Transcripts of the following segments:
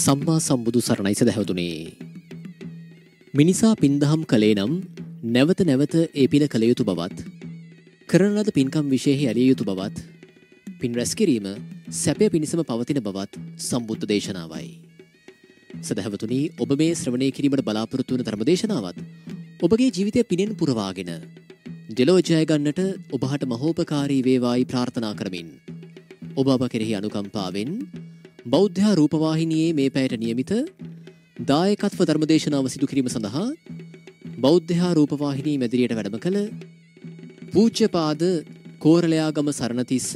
සම්මා සම්බුදු සරණයි සැහැවතුනේ. මිනිසා පින්දහම් කළේ නම් නැවත නැවත ඒ පින කළ යුතු බවත් කරන ලද පින්කම් විශයෙහි ඇලිය යුතු බවත් පින් රැස්කිරීම සැපය පිණිසම පවතින බවත් සම්බුද්ධ දේශනාවයි. සැහැවතුනි ඔබ මේ ශ්‍රවණය කිරීමට බලාපොරොත්තු වන ධර්මදේශනාවත් ඔබගේ ජීවිතය පිනෙන් පුරවාගෙන දෙලෝ ජයගන්නට ඔබහට මහෝපකාරී වේවායි ප්‍රාර්ථනා කරමින් ඔබ අප කෙරෙහි අනුකම්පාවෙන් බෞද්ධා රූපවාහිනයේ මේ පැයට නියමිත දායකත්ව ධර්මදේශනාව සිදු කිරීම සඳහා බෞද්ධහා රූපවාහිනී මැදිරියට වැඩම කළ පූච්චපාද කෝරලයාගම සරණතිස්ස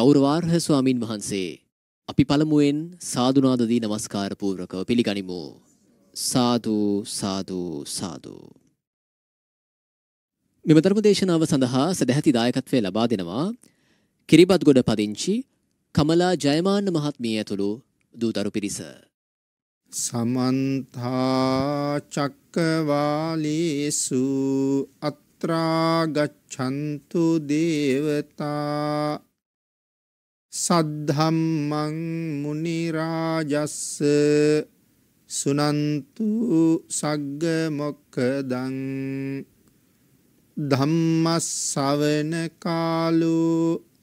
ගෞරවාර්හ ස්වාමීන් වහන්සේ. අපි පළමුුවෙන් සාධනාදදී නමස්කාරපූර්කව පිළිගනිමු. සාධූ සාධූ සාධූ. මෙම ධර්මදේශනාව සඳහා සැදැහැති දායකත්වය ලබා දෙනවා කිරිබත් ගොඩ පදිංචි කමලා ජයමාන්න මහත්මිය ඇතුළු දූතරු පිරිස. සමන්තා චක්කවාලේසු අත්‍රාගච්ඡන්තු දේවතා සද්ධම්මං මුනි රාජස්ස සුනන්තු සග්ග මොක්කදං ධම්මස්සවන කාලෝ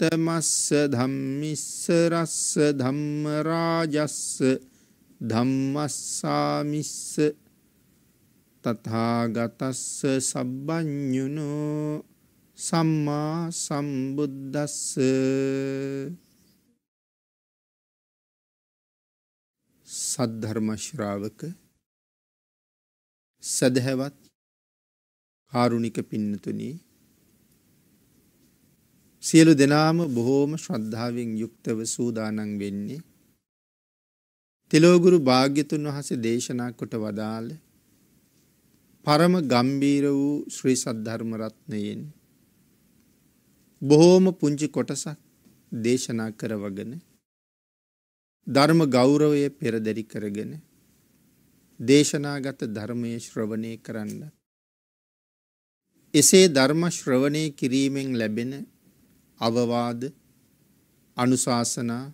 මස්ස ධම්මිස්ස රස්ස ධම්ම රාජස්ස ධම්මස්සාමිස්ස තථාගතස්ස සබ්බඤුනෝ සම්මා සම්බුද්දස්ස සද්ධර්ම ශ්‍රාවක සදහවත් කාරුණික පින්නතුණී සියලු දෙනාම බොහෝම ශ්‍රද්ධාවෙන් යුක්තව සූදානන් වෙන්නේ. තිලෝගුරු භාග්‍යතුන් වහසේ දේශනා කොට වදාළ පරම ගම්බීර වූ ශ්‍රී සද්ධර්ම රත්නයෙන් බොහෝම පුංචි කොටසක් දේශනා කරවගෙන ධර්ම ගෞරවය පෙරදරි කරගෙන දේශනාගත ධර්මයේ ශ්‍රවණය කරන්න එසේ ධර්ම ශ්‍රවණය කිරීමෙන් ලැබෙන අවවාද අනුශාසනා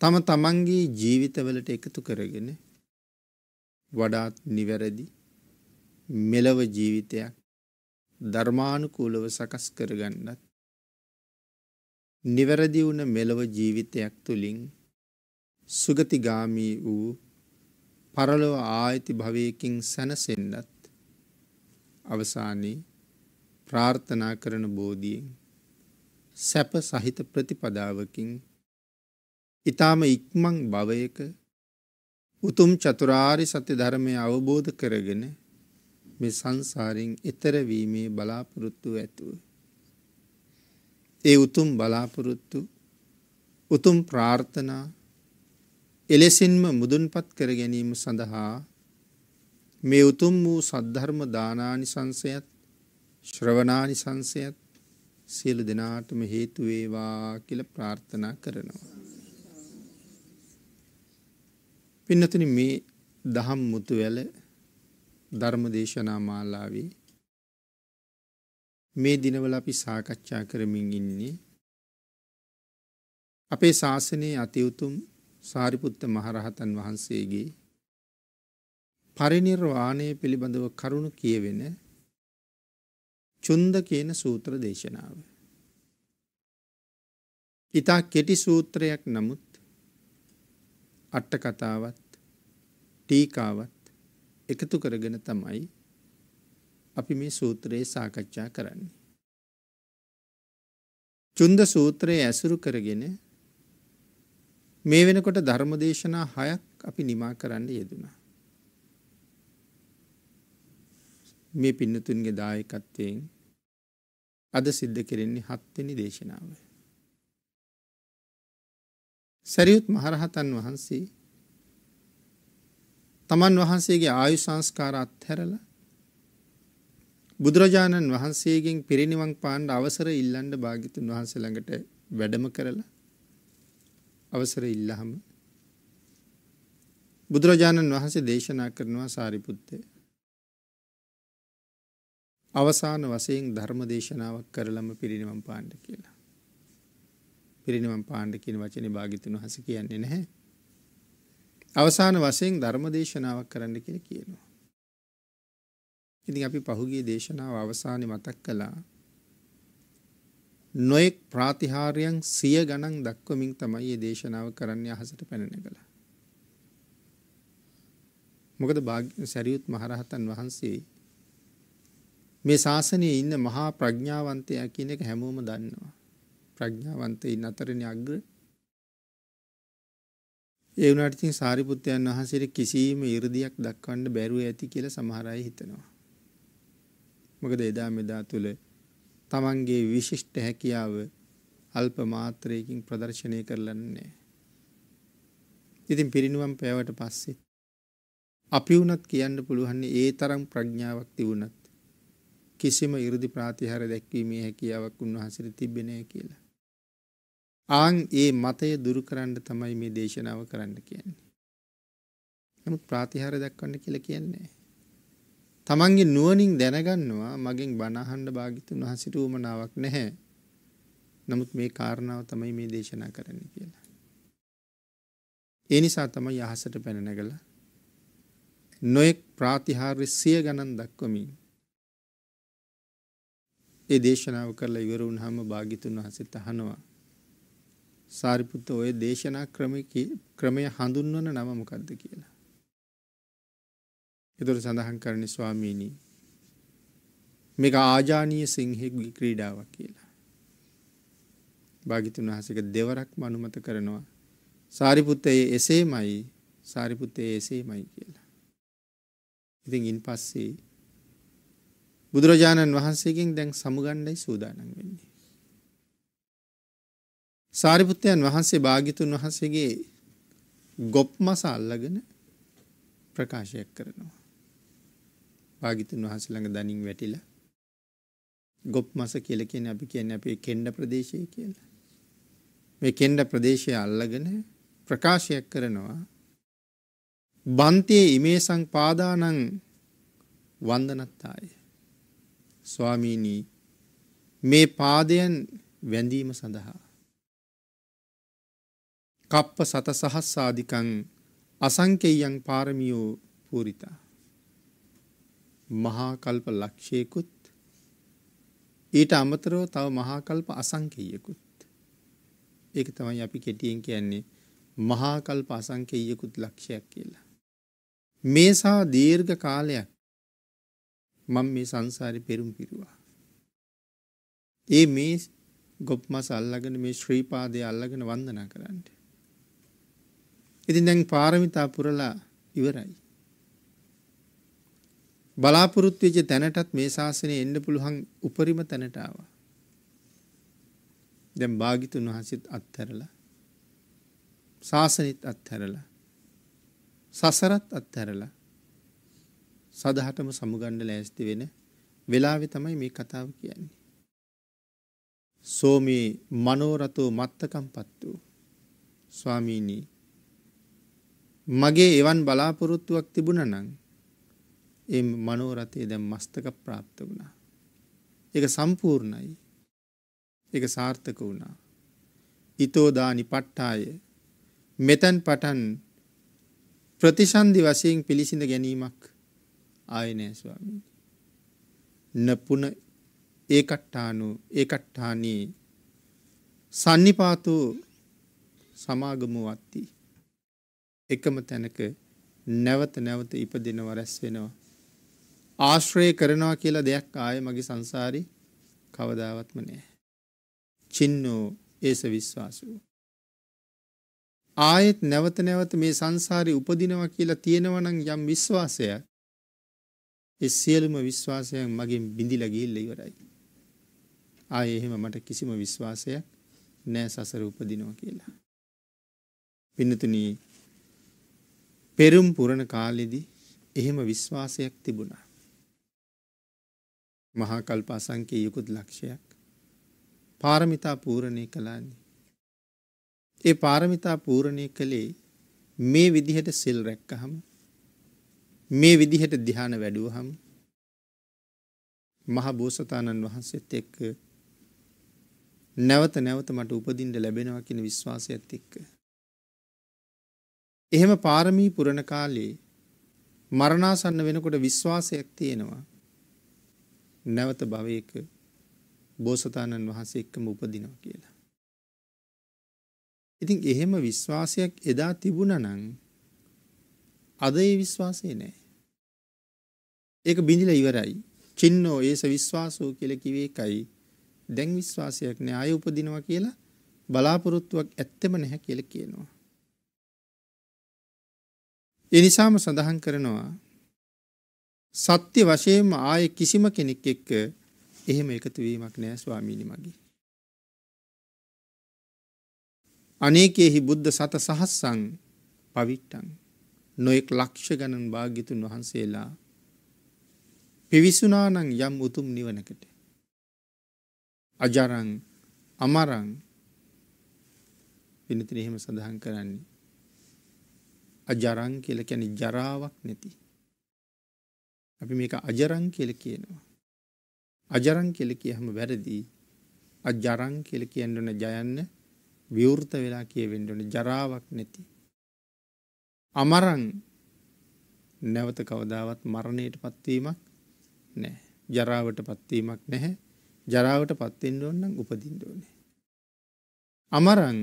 තම තමන්ගේ ජීවිතවලට එකතු කරගෙන වඩාත් නිවැරදි මෙලව ජීවිතයක් ධර්මානුකූලව සකස් කරගන්නත් නිවැරදි වුණ මෙලව ජීවිතයක් තුළින් සුගතිගාමී වූ පරලොව ආයති භවයකින් සැනසෙන්නත් අවසානයේ ප්‍රාර්ථනා කරන බෝධියෙන් සැප සහිත ප්‍රතිපදාවකින් ඊටාම ඉක්මන් භවයක උතුම් චතුරාරි සත්‍ය ධර්මය අවබෝධ කරගෙන මේ සංසාරයෙන් එතර වීමේ බලාපොරොත්තු ඇතුව ඒ උතුම් බලාපොරොත්තු උතුම් ප්‍රාර්ථනා එලෙසින්ම මුදුන්පත් කර ගැනීම සඳහා මේ උතුම් වූ සද්ධර්ම දානානිසංසයත් ශ්‍රවණානිසංසයත් සියලු දෙනාටම හේතු වේවා කියලා ප්‍රාර්ථනා කරනවා. පින්නතුනි මේ දහම් මුතුවැල ධර්ම දේශනා මාලාවේ මේ දිනවල අපි සාකච්ඡා කරමින් ඉන්නේ අපේ ශාසනයේ අති උතුම් සාරිපුත්ත මහරහතන් වහන්සේගේ පරිණිර්වාණය පිළිබඳව කරුණු කියවෙන චුන්ද කියන සූත්‍ර දේශනාව. ඉතා කෙටි සූත්‍රයක් නමුත් අට්ටකතාවත් ටීකාවත් එකතු කරගෙන තමයි අපි මේ සූත්‍රයේ සාකච්ඡා කරන්නේ. චුන්ද සූත්‍රයේ ඇසුරු කරගෙන මේ වෙනකොට ධර්මදේශනා හයක් අපි නිමා කරන්න යෙදුණා. මේ පින්නතුන්ගේ දායකත්වයෙන් අද සිද්ධ කෙරෙන්නේ හත්වෙනි දේශනාව. සැරියුත් මහරහතන් වහන්සේ තමන් වහන්සේගේ ආයු සංස්කාර අත්හැරල බුදුරජාණන් වහන්සේගෙන් පිරිනිවන් පාණ්ඩ අවසර ඉල්ලන්ඩ භාගිතුන් වහන්ස ළඟට වැඩම කරලා අවසර ඉල්ලහම බුදුරජාණන් වහන්සේ දේශනා කරනවා සාරිපුත්තේ අවසාන වශයෙන් ධර්ම දේශනාවක් කරලම පිරිනිවන් පාණ්ඩ කියලා. පිරිනිවන් පාණ්ඩ කියන වචනේ භාගිතුන් වහන්සේ කියන්නේ නැහැ. අවසාන වශයෙන් ධර්ම දේශනාවක් කරන්න කියලා කියනවා. ඉතින් අපි පහුගිය දේශනාව අවසානයේ මතක් කළා. නොඑක් ප්‍රාතිහාර්යයන් සිය ගණන් දක්වමින් තමයි මේ දේශනාව කරන්න අහසට පැනනගල. මොකද සැරියුත් මහරහතන් වහන්සේ මේ ශාසනයේ ඉන්න මහා ප්‍රඥාවන්තයා කියන එක හැමෝම දන්නවා. ප්‍රඥාවන්තයින් අතරනේ අග්‍ර. ඒ වුණාට ඉතින් සාරිපුත්යන් වහන්සේට කිසිම 이르දියක් දක්වන්න බැරුව ඇති කියලා සමහර අය හිතනවා. මොකද එදා මෙදා තුල තමන්ගේ විශිෂ්ට හැකියාව අල්ප මාත්‍රයකින් ප්‍රදර්ශනය කරලා නැහැ. ඉතින් පිරිනුවම් පෑවට පස්සේ අපි වුණත් කියන්න පුළුවන් ඒ තරම් ප්‍රඥාවක් තිබුණත් කිසිම ඉරදි ප්‍රාතිහාර දැක්වීමේ හැකියාවක් උන්වහන්සේට තිබ්බේ නැහැ කියලා. ආන් ඒ මතය දුරු කරන්න තමයි මේ දේශනාව කරන්න කියන්නේ. නමුත් ප්‍රාතිහාර දක්වන්න කියලා කියන්නේ. තමන්ගේ නුවණින් දැනගන්නවා මගෙන් බණ අහන්න භාග්‍යතුන් වහන්සේට උමනාවක් නැහැ. නමුත් මේ කාරණාව තමයි මේ දේශනා කරන්න කියලා. ඒ නිසා තමයි අහසට පැන නැගලා නොයෙක් ප්‍රාතිහාර්ය සිය ගණන් දක්වමින් ඒ දේශනාව කරලා ඉවර වුණාම භාග්‍යතුන් වහන්සේ තහනවා. සාරිපුත්ත ඔය දේශනා ක්‍රමය හඳුන්වන නම මොකක්ද කියලා. එතොට සඳහන් කරන ස්වාමීණී මේක ආජානීය සිංහෙකුගේ ක්‍රීඩාවක් කියලා. භාගිතුන් වහසක දෙවරක් මනුමත කරනවා. සාරිපුත්තයේ එසේමයි සාරිපුත්තයේ එසේමයි කියලා. ඉතින් ඉන් පස්සේ බුදුරජාණන් වහන්සේගෙන් දැන් සමුගණ්ඩයි සූදානම් වෙන්නේ. සාරිපුත්තයන් වහන්සේ භාගිතුන් වහන්සේගේ ගොප් මස අල්ලගෙන ප්‍රකාශයක් කරනවා. භාගිතුන් වහස ළඟ දනින් වැටිලා ගොප් මස කියල කියන අපි කියන්නේ අපේ කෙන්ඩ ප්‍රදේශය කියලා. මේ කෙන්ඩ ප්‍රදේශය අල්ලගෙන ප්‍රකාශයක් කරනවා බන්තියේ ඉමේසං පාදානං වන්දනත්තායේ ස්වාමීනී මේ පාදයන් වැඳීම සඳහා. කප්ප සත සහස්සාධිකං අසංකෙයන් පාරමියෝ පූරිතා. මහාකල්ප ලක්ෂයකුත් ඊට අමතරව තව මහාකල්ප අසංකෙයකුත්. ඒක තමයි අපි කෙටියෙන් කියන්නේ මහාකල්ප අසංකෙයකුත් ලක්ෂයක් කියලා. මේසා දීර්ඝ කාලයක් මං මේ සංසාරි පෙරුම් පිරුවා. ඒ මේ ගොප්මස අල්ලගෙන මේ ශ්‍රීපාදය අල්ලගෙන වන්දනා කරන්න. ඉතින් දැන් පාරමිතා පුරලා ඉවරයි. බලාපොරොත්තුවෙච්ච තැනටත් මේ ශාසනය එන්න පුළුවන් උපරිම තැනට ආවා. දැන් භාගිතුන් වහන්සේත් අත්හැරලා ශාසනෙත් අත්හැරලා සසරත් අත්හැරලා සදහටම සමුගණ්ඩ ලෑස්ති වෙන වෙලාවෙ තමයි මේ කතාව කියන්නේ. සෝමී මනෝරතෝ මත්තකම් පත් වූ ස්වාමීණී මගේ එවන් බලාපොරොත්තුවක් තිබුණ නං එ මනෝරතය දැම් මස්තක ප්‍රාප්ත වුණා. එක සම්පූර්ණයි එක සාර්ථක වුණා. ඉතෝදානි පට්ටාය මෙතැන් පටන් ප්‍රතිසන්ධි වසයෙන් පිළිසිඳ ගැනීමක් ආයේ නෑ ස්වාමීනි. නපුන ඒකට්ටානු ඒකට්ටානී සන්නිපාතු සමාගමු වත්ති. එකම තැනක නැවත නැවත ඉපදෙනව රැස් වෙනවා. ආශ්‍රය කරනවා කියලා දෙයක් ආය මගේ සංසාරි කවදාවත්ම නෑ. චින්නෝ ඒස විශ්වාසූ. ආයෙත් නැවත නැවත මේ සංසාරි උපදිනවා කියලා තියෙනවනං යම් විශ්වාසයක් ඒ සියලුම විශ්වාසයන් මගෙන් බිඳිලා ගිහිල්ලා ඉවරයි. ආයේ එහෙම මට කිසිම විශ්වාසයක් නෑ සසර උපදිනවා කියලා. පින්නතුනි පෙරම් පුරණ කාලෙදී එහෙම විශ්වාසයක් තිබුණා. මහා කල්ප අසංකේ යකුත් ලක්ෂයක් පාරමිතා පූරණය කළානි. ඒ පාරමිතා පූරණය කළේ මේ විදිහට සිල් රැක්කහම මේ විදිහට දිහාන වැඩුවහම් මහ බෝසතාණන් වහන්සේත් එක්ක නැවත නැවත මට උපදින්න ලැබෙනවා කියන විශ්වාසයත් එක්ක එහෙම පාරමී පුරණ කාලේ මරණාසන්න වෙනකොට විශ්වාසයක් තියෙනවා නැවත භවයක බෝසතාණන් වහන්සේ එක්කම උපදිනවා කියලා. ඉතින් එහෙම විශ්වාසයක් එදා තිබුණනම් අද ඒ විශ්වාසය නෑ. ඒක බිඳිලා ඉවරයි. චින්නෝ ඒස විශ්වාසෝ කියලා කිව්වේ එකයි. දැන් විශ්වාසයක් නෑ ආයෙ උපදිනවා කියලා බලාපොරොත්තුවක් ඇත්තෙම නැහැ කියලා කියනවා. ඒ නිසාම සඳහන් කරනවා සත්‍ය වශයෙන්ම ආයෙ කිසිම කෙනෙක් එක්ක එහෙම එකතු වීමක් නෑ ස්වාමීනි මගේ. අනේකෙහි බුද්ධ සත සහස්සං පවිට්ටං නොයෙක් ලක්ෂ ගණන් භාග්‍යතුන් වහන්සේලා පිවිසුනානං යම් උතුම් නිවනකට. අජරං අමරං පිනතින එහෙම සඳහන් කරන්නේ. අජරං කියල කැන ජරාවක් නැති. අපි මේක අජරං කියල කියනවා. අජරං කෙල කියහම වැරදිී අජරං කෙල කියන්නන ජයන්න විවෘත වෙලා කියවෙන්ඩන ජරාවක් නැති. අමරං නැවත කවදාවත් මරණයට පත්වීමක් නෑ ජරාවට පත්වීමක් නැහැ ජරාවට පත්තෙන්ට ඔන්නම් උපදින්ඩෝනේ. අමරං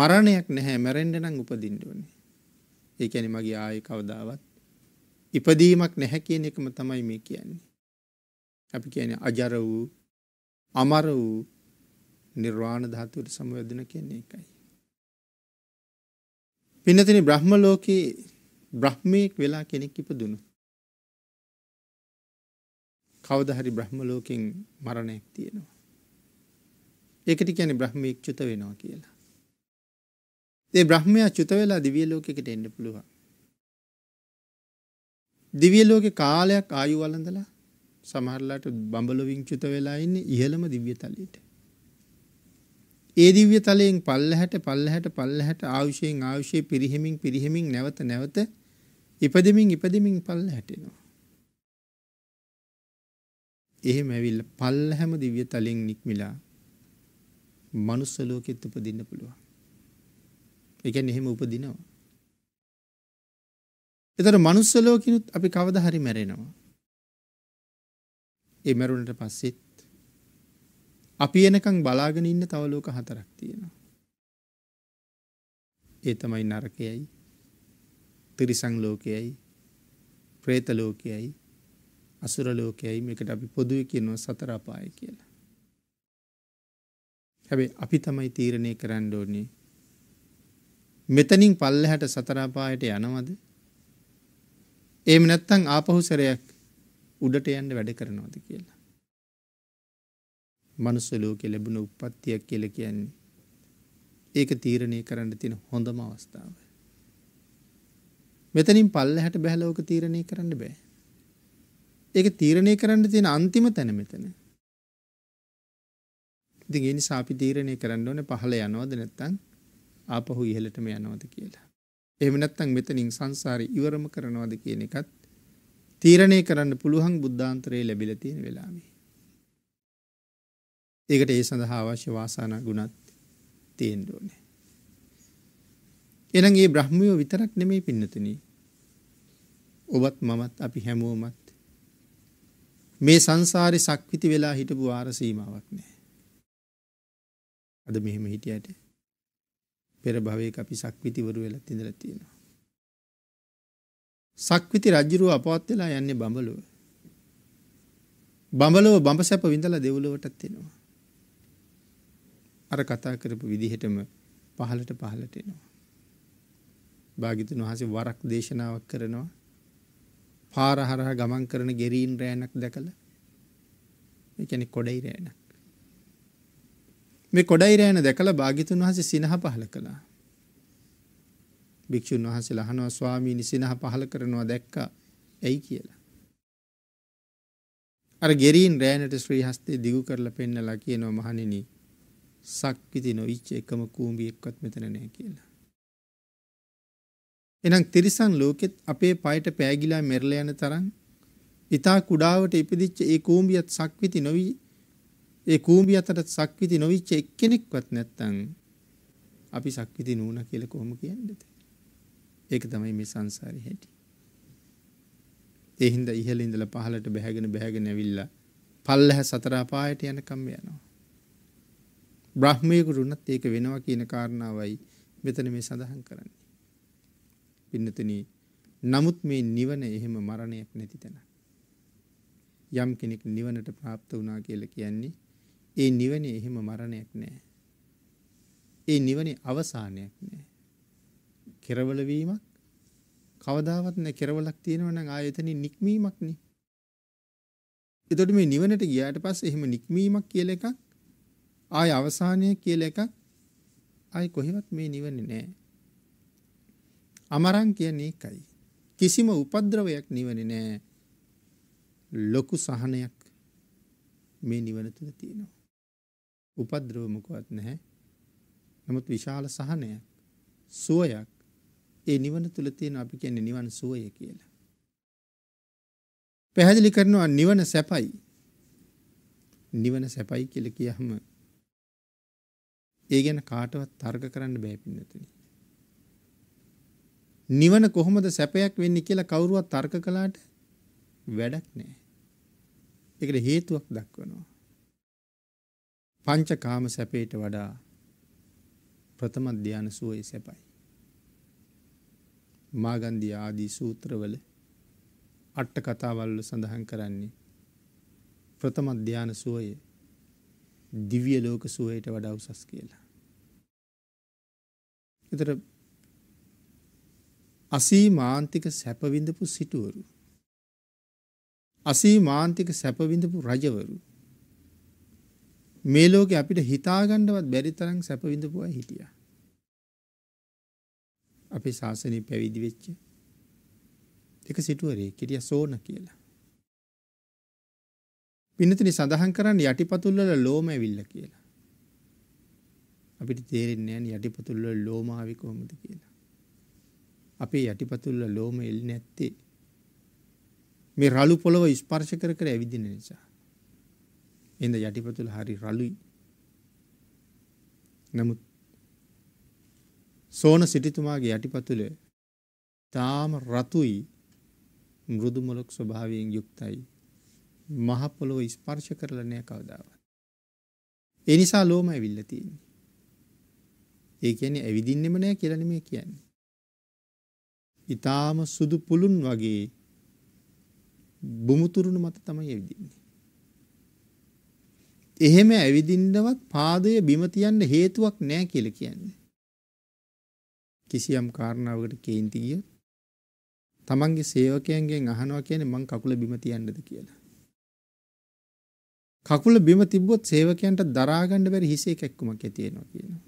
මරණයක් නැහැ මැරෙන්ඩ නම් උපදින්ඩෝනේ ඒකැන මගේ ආය කවදාවත් ඉපදීමක් නැහැ කියන එකම තමයි මේ කියන්නේ. අපි කියන අජර වූ අමර වූ නිර්වාණ ධාතුවට සමවදන කියන්නේ එකයි. පිනතින බ්‍රහ්ම ලෝකයේ බ්‍රහ්මයෙක් වෙලා කෙනෙක් ඉපදුනු. කවදා හරි බ්‍රහ්ම ලෝකෙන් මරණයක් තියෙනවා. ඒකට කියන්නේ බ්‍රහ්මීක් චුත වෙනවා කියලා. ඒ බ්‍රහ්මයා චුත වෙලා දිව්‍ය ලෝකයකට එන්න පුළුවන්. දිව්‍ය ලෝකේ කාලයක් ආයු වළඳලා සමහරලාට බඹලොවින් චුත වෙලා ඉන්නේ ඉහළම දිව්‍ය තලයට. ඒ දිව්‍ය තලයෙන් පල්ලහැට පල්ලහැට පල්ලහැට ආයුෂයෙන් ආයුෂයේ පිරිහෙමින් පිරිහෙමින් නැවත නැවත ඉපදෙමින් ඉපදෙමින් පල්ලහැට එනවා. එහෙම ඇවිල්ලා පල්ලහැම දිව්‍ය තලෙන් නික්මිලා මනුස්ස ලෝකෙත් උපදින්න පුළුවන්. ඒ කියන්නේ එහෙම උපදිනවා. ඒතර මනුස්ස ලෝකිනුත් අපි කවදා හරි මැරෙනවා. ඒ මැරුණට පස්සෙත් අපි එනකන් බලාගෙන ඉන්න තව ලෝක හතරක් තියෙනවා. ඒ තමයි නරකයයි, තිරිසන් ලෝකයයි, പ്രേත ලෝකයයි, අසුර ලෝකයයි මේකට අපි පොදුව කියනවා සතර අපාය කියලා. හැබැයි අපි තමයි තීරණය කරන්න ඕනේ මෙතනින් පල්ලෙහාට සතර අපායට යනවද? එහෙම නැත්නම් ආපහු සැරයක් උඩට යන්න වැඩ කරනවද කියලා. මනුස්ස ලෝකේ ලැබුණ උප්පත්තියක් කියලා කියන්නේ ඒක තීරණය කරන්න තියෙන හොඳම අවස්ථාව. මෙතනින් පල්ලෙහාට බැලලා ඕක තීරණය කරන්න බෑ. ඒක තීරණය කරන්න තියෙන අන්තිම තැන මෙතන. ඉතින් ඒ නිසා අපි තීරණය කරන්න ඕනේ පහළ යනවද නැත්නම් ආපහු ඉහළටම යනවද කියලා. එහෙම නැත්නම් මෙතනින් සංසාරය ඉවරම කරනවද කියන එකත් තීරණය කරන්න පුළුවන් බුද්ධාන්තරයේ ලැබිලා තියෙන වෙලාවේ. ඒකට ඒ සඳහා අවශ්‍ය වාසනා ගුණත් තියෙන්න ඕනේ. එහෙනම් මේ බ්‍රහ්මිය විතරක් නෙමෙයි පින්නතුනි. ඔබත් මමත් අපි හැමෝමත් මේ සංසාරි සක්විති වෙලා හිටපු ආර සීමාවක් නෑ. අද මෙහෙම හිටියට පෙර භවය අපි සක්විතිවරු වෙලා තිදර තියෙනවා. සක්විති රජ්ජුරුව අපවත් වෙලා යන්නේ බඹලුව. බඹලෝ බඹ සැප විඳල දෙවුලවටත් එෙනවා. අර කතා කරපු විදිහටම පහලට පහලට එනවා. භාගිතුන් වහසේ වරක් දේශනාවක් කරනවා පාර හරහා ගමන් කරන ගෙරීන් රෑනක් දැකලා ඒ කියන්නේ කොඩයි රෑනක් මේ කොඩයි රෑන දැකලා භාග්‍යතුන් වහන්සේ සිනහ පහල කළා භික්ෂුන් වහන්සේලා අහනවා ස්වාමීනි සිනහ පහල කරනවා දැක්කා ඇයි කියලා අර ගෙරීන් රෑනට ශ්‍රී හස්තේ දිගු කරලා පෙන්නලා කියනවා මහණෙනි සක්විති නොවිච්ච එකම කූඹියෙක්වත් මෙතන නැහැ කියලා එහෙනම් තිරිසන් ලෝකෙත් අපේ পায়ට පෑගිලා මෙරළ යන තරම් ඊතා කුඩාවට ඉපදිච්ච ඒ කූඹියත් සක්විති නොවි ඒ කූඹිය අතරත් සක්විති නොවිච්ච එක්කෙනෙක්වත් නැත්තම් අපි සක්විති නූණ කියලා කොහොම කියන්නේද? ඒක තමයි මේ සංසාරේ හැටි. ඒ හින්දා ඉහළ ඉඳලා පහළට බැහැගෙන බැහැගෙන ඇවිල්ලා පල්ලහ සතර අපායට යනකම් යනවා. බ්‍රහ්මයේ ගුරුණත් ඒක වෙනවා කියන කාරණාවයි මෙතන මේ සඳහන් කරන්නේ. පින්නතුනි නමුත් මේ නිවන එහෙම මරණයක් නැති තැන. යම් කෙනෙක් නිවනට ප්‍රාප්ත වුණා කියලා කියන්නේ ඒ නිවනේ එහෙම මරණයක් නැහැ. ඒ නිවනේ අවසානයක් නැහැ. කෙරවල වීමක් කවදාවත් නැහැ. කෙරවලක් තියෙනවා නම් ආයතනින් නික්මීමක් නේ. එතකොට මේ නිවනට ගියාට පස්සේ එහෙම නික්මීමක් කියලා එකක් ආය අවසානය කියලා එකක් ආයි කොහෙවත් මේ නිවන්නේ නැහැ. අමරං කියන්නේ එකයි. කිසිම උපද්‍රවයක් නිවනේ නෑ. ලොකු සහනයක් මේ නිවන තුල තියෙනවා. උපද්‍රව මොකවත් නැහැ. නමුත් විශාල සහනයක්, සුවයක් ඒ නිවන තුල තියෙන අපි කියන්නේ නිවන සුවය කියලා. පැහැදිලි කරනවා නිවන සැපයි. නිවන සැපයි කියලා කියහම ඒ ගැන කාටවත් තර්ක කරන්න බෑ පින්නතුනි. නිවන කොහොමද සැපයක් වෙන්නේ කියලා කවුරුවත් තර්ක කළාට වැඩක් නෑ. ඒකට හේතුවක් දක්වනවා. පංචකාම සැපේට වඩා ප්‍රථම ධානය සුවය සැපයි. මාගන්ධිය ආදී සූත්‍රවල අට කතාවල්ල සඳහන් කරන්නේ ප්‍රථම ධානය සුවය දිව්‍ය ලෝක සුවයට වඩා උසස් කියලා. ඒතර අසීමාන්තික සැපවිඳපු සිටුවරු. අසීමාන්තික සැපවිඳපු රජවරු. මේ ලෝකෙ අපිට හිතාගණ්ඩවත් බැරි තරම් සැපවිඳපු අය හිටියා. අපි ශාසනය පැවිදි වෙච්ච එක සිටුවරේ කිරිය සෝන කියලා. පිනතිනි සඳහන් කරන්න යටිපතුල්වල ලෝම ඇවිල්ල කියලා. අපිට තේරෙන්නේ යටිපතුල්වල ලෝමාවි කොහොමද කියලා. අපේ යටිපතුල්ල ලෝම එල් නැත්තේ මේ රළු පොළොව ස්පර්ශ කර කර ඇවිදින නිසා එඳ යටිපතුල හරි රළුයි නමුත් සෝන සිටිතුමාගේ යටිපතුල තාම රතුයි මෘදු මොලොක් ස්වභාවයෙන් යුක්තයි මහ පොළොව ස්පර්ශ කරලා නෑ කවදාවත් ඒ නිසා ලෝම ඇවිල්ලා තියෙන්නේ ඒ කියන්නේ ඇවිදින්නෙම නෑ කියලා නෙමෙයි කියන්නේ ඊටාම සුදු පුළුන් වගේ බුමුතුරුණු මත තමයි ඇවිදින්නේ. එහෙම ඇවිදින්නවත් පාදය බිම තියන්න හේතුවක් නැහැ කියලා කියන්නේ. කිසියම් කාරණාවකට කේන්ති ගියොත් තමන්ගේ සේවකයන්ගෙන් අහනවා කියන්නේ මං කකුල බිම තියන්නද කියලා. කකුල බිම තිබ්බොත් සේවකයන්ට දරා ගන්න බැරි හිසේ කැක්කුමක් ඇති වෙනවා කියනවා.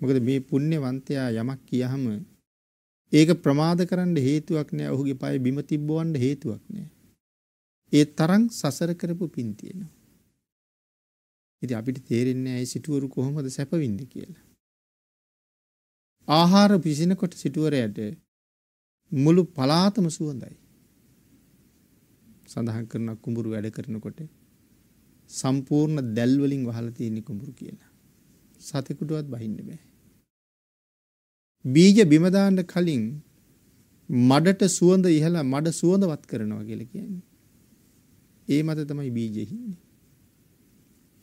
මොකද මේ පුණ්‍යවන්තයා යමක් කියහම ඒක ප්‍රමාද කරන්න හේතුවක් නෑ ඔහුගේ පය බිම තිබ්බවන්න හේතුවක් නෑ. ඒ තරම් සසර කරපු පින් තියෙනවා. ඉතින් අපිට තේරෙන්නේ ඇයි සිටුවරු කොහොමද සැපවින්ද කියලා. ආහාර පිසිනකොට සිටුවරයට මුළු පලාතම සුවඳයි. සඳහන් කරන කුඹුරු වැඩ කරනකොට සම්පූර්ණ දැල්වලින් වහලා තියෙන කුඹුරු කියලා. සතෙකුටවත් බහින්න බෑ. බීජ බිම දාන්න කලින් මඩට සුවඳ ඉහලා මඩ සුවඳවත් කරනවා කියලා කියන්නේ. ඒ මත තමයි බීජය හින්නේ.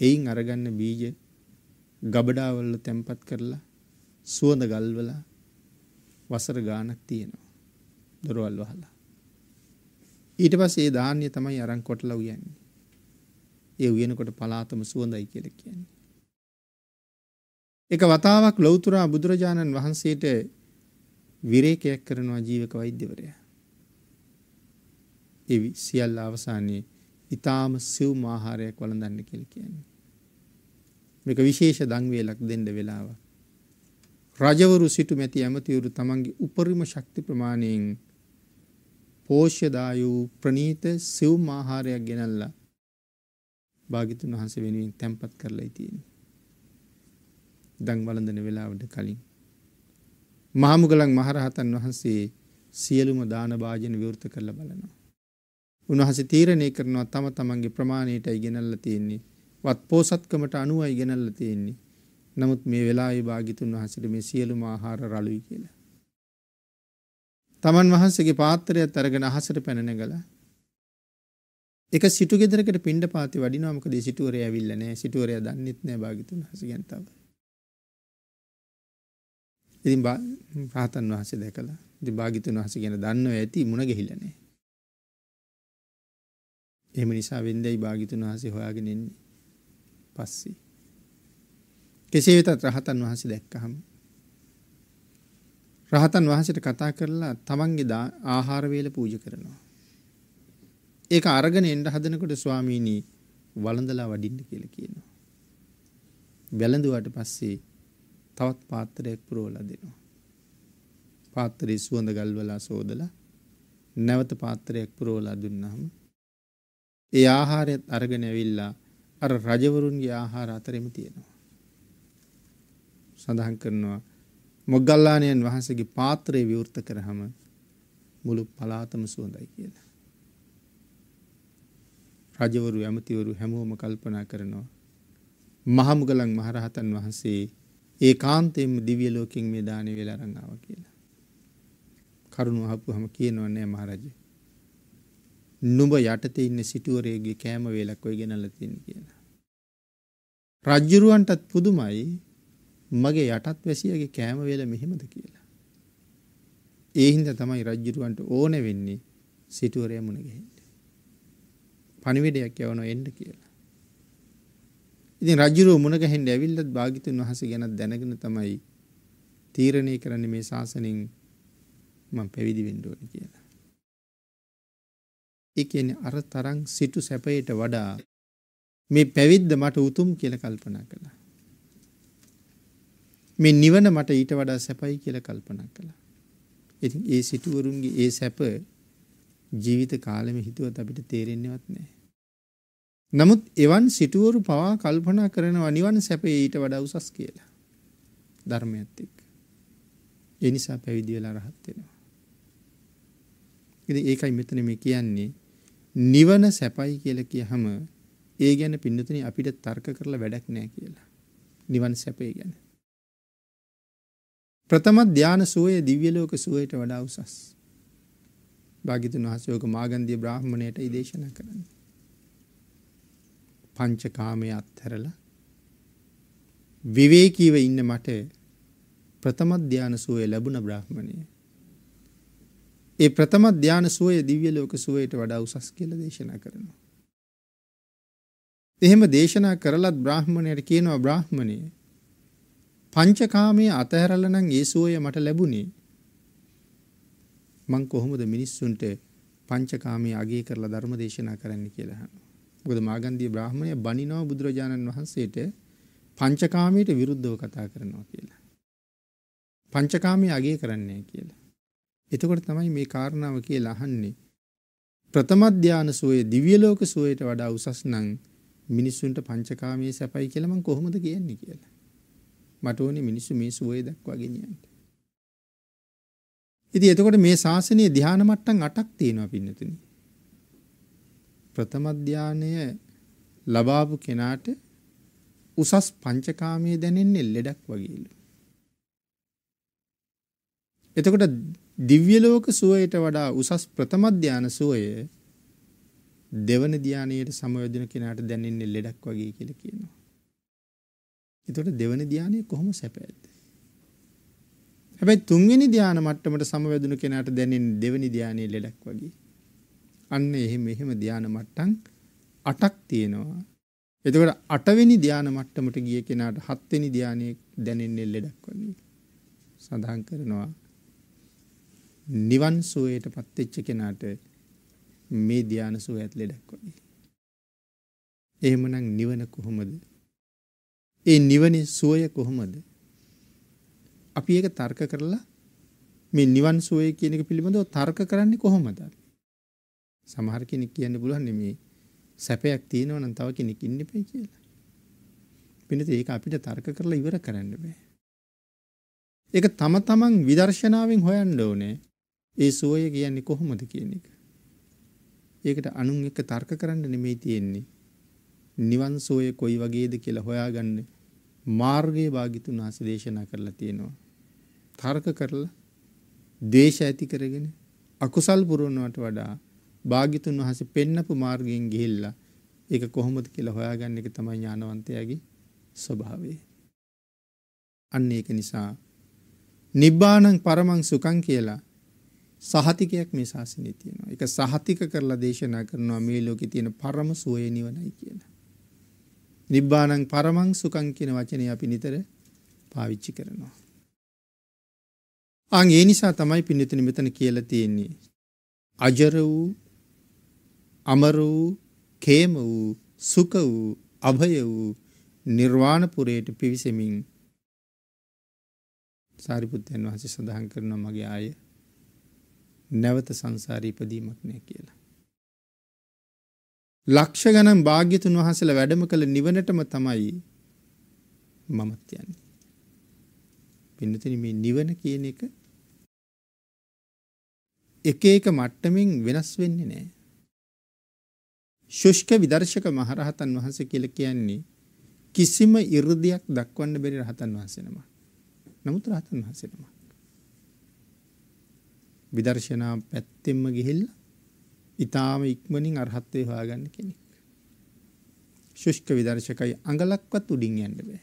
එයින් අරගන්න බීජ ගබඩාවල තැම්පත් කරලා සුවඳ ගල්වලා වසර ගාණක් තියෙනවා. දොරවල් වහලා. ඊට පස්සේ ඒ ධාන්‍ය තමයි අරන් කොටලා උයන්නේ. ඒ උයනකොට පලාතම සුවඳයි කියලා කියන්නේ. එක වතාවක් ලෞතුරා බුදුරජාණන් වහන්සේට විරේකයක් කරනවා ජීවක වෛද්‍යවරයා. ඒ සියල්ල අවසානයේ ඊටාම සිව් ආහාරයක් වළඳන්න කියලා කියන්නේ. මේක විශේෂ දන් වේලක් දෙන්න වෙලාව. රජවරු සිටු මෙති ඇමතිවරු තමන්ගේ උපරිම ශක්ති ප්‍රමාණයෙන් පෝෂ්‍යදායු ප්‍රනීත සිව් ආහාරයක් ගෙනල්ලා භාග්‍යතුන් වහන්සේ වෙනුවෙන් තැම්පත් කරලා තියෙනවා. දං වලඳන වෙලාවට කලින්. මහමුගලන් මහරහතන් වහන්සේ සියලුම දානභාජන විවෘත කරල බලනවා. උන්වහස තීරණය කරනවා තම තමන්ගේ ප්‍රමාණයට ඉගෙනල්ල තියෙන්නේ වත් පෝසත්කමට අනුව ඉගෙනල්ල තියෙන්නේ නමුත් මේ වෙලා භාගිතුන් වහසට මේ සියලුම ආහාර රලුයි කියලා. තමන් වහන්සගේ පාත්තරය තරගෙන අහසට පැනනගල එක සිටුගෙදරකට පින්ඩ පාති වඩිනාමකද සිටුවරය ඇවිල්ලනෑ සිටුවරය දන්නෙත් නෑ භාගිතුන් හස ගැන්තාව. ඉතින් රාතන් වහසේ දැකලා ඉති භාගිතුන් වහස ගැන දන්නව ඇති මුණ ගෙහිලනේ එම නිසා වෙන්දයි භාගිතුන් වහසේ හොයාගෙනෙන්නේ පස්සේ කෙසේ වෙතත් රහතන් වහන්සේ දැක්කහම රහතන් වහන්සේට කතා කරලා තමන්ගේ ආහාර වේල පූජ කරනවා ඒක අරගෙන එන්න හදනකොට ස්වාමීනි වළඳලා වඩින්න කියලා කියනවා වැළඳුවාට පස්සේ තවත් පාත්තරයක් පුරෝල දෙනවා. පාත්තරී සුවඳ ගල්වලා සෝදලා නැවත පාත්තරයක් පුරෝලා දුන්නහම ඒ ආහාරයත් අරගෙන ඇවිල්ලා අර රජවරුන්ගේ ආහාර අතරෙම තියෙනවා. සඳහන් කරනවා මොග්ගල්ලානයන් වහන්සේගේ පාත්‍රය විවෘත කරහම මුළු පලාතම සුවඳයි කියලා. රජවරු ඇමතිවරු හැමෝම කල්පනා කරනවා. මහමුගලන් මහරහතන් වහන්සේ ඒ කාන්තයෙන්ම දිවිය ලෝකින් මේ දානය වෙලා රඟාව කියලා. කරුණු අහපු හම කියනව නෑ මහරජ. නුඹ යටත ඉන්න සිටුවරයගේ කෑම වේලක් ඔය ගෙනල්ල තින් කියලා. රජ්ජුරුවන්ටත් පුදුමයි මගේ යටත් වැසියගේ කෑම වේල මෙහෙමද කියලා. ඒහින්ද තමයි රජ්ජුරුවන්ට ඕන වෙන්නේ සිටුවරය මුණගෙහිට. පණිවිඩයක් යවන එන්න කියලා. ඉතින් රජුරෝ මුණ ගැහෙන්න ඇවිල්ලත් භාග්‍යතුන් වහන්සේ ගැන දැනගෙන තමයි තීරණය කරන්නේ මේ ශාසනයෙන් මම පැවිදි වෙන්න ඕනේ කියලා. ඒ කියන්නේ අර තරම් සිටු සැපයට වඩා මේ පැවිද්ද මට උතුම් කියලා කල්පනා කළා. මේ නිවන මට ඊට වඩා සැපයි කියලා කල්පනා කළා. ඉතින් ඒ සිටුවරුන්ගේ ඒ සැප ජීවිත කාලෙම හිතුවත් අපිට තේරෙන්නේවත් නැහැ. නමුත් එවන් සිටුවරු පවා කල්පනා කරනවා නිවන් සැපේ ඊට වඩා උසස් කියලා. ධර්මයත් එක්ක. ඒ නිසා පැවිදි වෙලා රහත් වෙනවා. ඉතින් ඒකයි මෙතන මේ කියන්නේ නිවන සැපයි කියලා කියහම ඒ ගැන පින්නතුනි අපිට තර්ක කරලා වැඩක් නෑ කියලා. නිවන් සැපේ ගැන. ප්‍රථම ධාන සෝය දිව්‍ය ලෝක සෝයට වඩා උසස්. භාග්‍යතුන් වහන්සේ ඔක මාගන්දී බ්‍රාහමණයට ඉදේශනා කරන්නේ. පංචකාමය අත්හැරලා විවේකීව ඉන්න මට ප්‍රථම ධානය සුවය ලැබුණ බ්‍රාහමණය. ඒ ප්‍රථම ධානය සුවය දිව්‍ය ලෝක සුවයට වඩා උසස් කියලා දේශනා කරනවා. එහෙම දේශනා කරලත් බ්‍රාහමණයට කියනවා බ්‍රාහමණය පංචකාමයේ අතහැරලා නම් ඒ සුවය මට ලැබුණේ මං කොහොමද මිනිස්සුන්ට පංචකාමයේ අගය කරලා ධර්ම දේශනා කරන්න කියලා අහනවා. මොකද මාගන්දී බ්‍රාහමණය බණිනව බුදුරජාණන් වහන්සේට පංචකාමයට විරුද්ධව කතා කරනවා කියලා. පංචකාමයේ අගය කරන්නේ කියලා. එතකොට තමයි මේ කාරණාව කියලා අහන්නේ. ප්‍රථම ධාන සෝයේ දිව්‍ය ලෝක සෝයට වඩා උසස් නම් මිනිස්සුන්ට පංචකාමයේ සැපයි කියලා මං කොහොමද කියන්නේ කියලා. මට ඕනේ මිනිස්සු මේ සුවේ දක්වා ගෙනියන්න. ඉතින් එතකොට මේ ශාසනයේ ධ්‍යාන මට්ටම් 8ක් තියෙනවා පින්නතුනි. ප්‍රථම ධානය ලබාපු කෙනාට උසස් පංචකාමයේ දැනෙන්නේ ලෙඩක් වගේලු. එතකොට දිව්‍ය ලෝක සුවයට වඩා උසස් ප්‍රථම ධාන සුවය දෙවන ධානයේට සමවැදෙන කෙනාට දැනෙන්නේ ලෙඩක් වගේ කියලා කියනවා. එතකොට දෙවන ධානය කොහොම සැපයද? හැබැයි තුන්වෙනි ධාන මට්ටමට සමවැදුණු කෙනාට දැනෙන්නේ දෙවෙනි ධානයේ ලෙඩක් වගේ. අන්න එහෙම එහෙම ධ්‍යාන මට්ටම් 8ක් තියෙනවා. එතකොට 8 වෙනි ධ්‍යාන මට්ටමට ගිය කෙනාට 7 වෙනි ධ්‍යානෙ දැනෙන්නේ ලෙඩක් වගේ. සඳහන් කරනවා නිවන් සුවයටපත් වෙච්ච කෙනාට මේ ධ්‍යාන සුවයත් ලෙඩක් වගේ. එහෙමනම් නිවන කොහොමද? ඒ නිවනේ සුවය කොහොමද? අපි ඒක තර්ක කරලා මේ නිවන් සුවය කියන එක පිළිබඳව තර්ක කරන්නේ කොහොමද? සමහර කෙනෙක් කියන්න පුළුවන් මේ සැපයක් තියෙනවා නම් තව කෙනෙක් ඉන්න එපයි කියලා. පිළිත ඒක අපිට තර්ක කරලා ඉවර කරන්න බෑ. ඒක තම තමන් විදර්ශනාවෙන් හොයන්න ඕනේ. ඒ සුවය කියන්නේ කොහොමද කියන එක. ඒකට අනුන් එක්ක තර්ක කරන්න නෙමෙයි තියෙන්නේ. නිවන් සෝය කොයි වගේද කියලා හොයාගන්න මාර්ගයේ භාගිතුන් වහන්සේ දේශනා කරලා තියෙනවා. තර්ක කරලා දේශ ඇති කරගෙන අකුසල් පුරවනවට වඩා භාග්‍යතුන් වහන්සේ පෙන්නපු මාර්ගයෙන් ගිහිල්ලා ඒක කොහොමද කියලා හොයාගන්න එක තමයි ඥානවන්තයාගේ ස්වභාවය. අන්න ඒක නිසා නිබ්බාණං පරමං සුඛං කියලා සහතිකයක් මේ ශාසනයේ තියෙනවා. ඒක සහතික කරලා දේශනා කරනවා මේ ලෝකේ තියෙන පරම සුවය නිවනයි කියලා. නිබ්බාණං පරමං සුඛං කියන වචනේ අපි නිතර පාවිච්චි කරනවා. අන් ඒ නිසා තමයි පින්නතුනි මෙතන කියලා තියෙන්නේ. අජර වූ අමර වූ, කේම වූ, සුඛ වූ, අභය වූ නිර්වාණ පුරයට පිවිසෙමින් සාරිපුත්තයන් වහන්සේ සඳහන් කරනවා මගේ ආය නැවත සංසාරී ඉපදීමක් නෑ කියලා. ලක්ෂ ගණන් භාග්‍යතුන් වහන්සේලා වැඩම කළ නිවනටම තමයි මමත් යන්නේ. පින්නතිනි මේ නිවන කියන එක එක එක මට්ටමින් වෙනස් වෙන්නේ නෑ. ශුෂ්ක විදර්ශක මහරහතන් වහන්සේ කියලා කියන්නේ කිසිම 이르දියක් දක්වන්න බැරි රහතන් වහන්සේ නමක්. නමුත් රහතන් වහන්සේ නමක්. විදර්ශනා පැත්තෙන්ම ගිහිල්ලා ඊටාම ඉක්මනින් අරහත්ත්වේ හොයාගන්න කෙනෙක්. ශුෂ්ක විදර්ශකයි අඟලක්වත් උඩින් යන්න බෑ.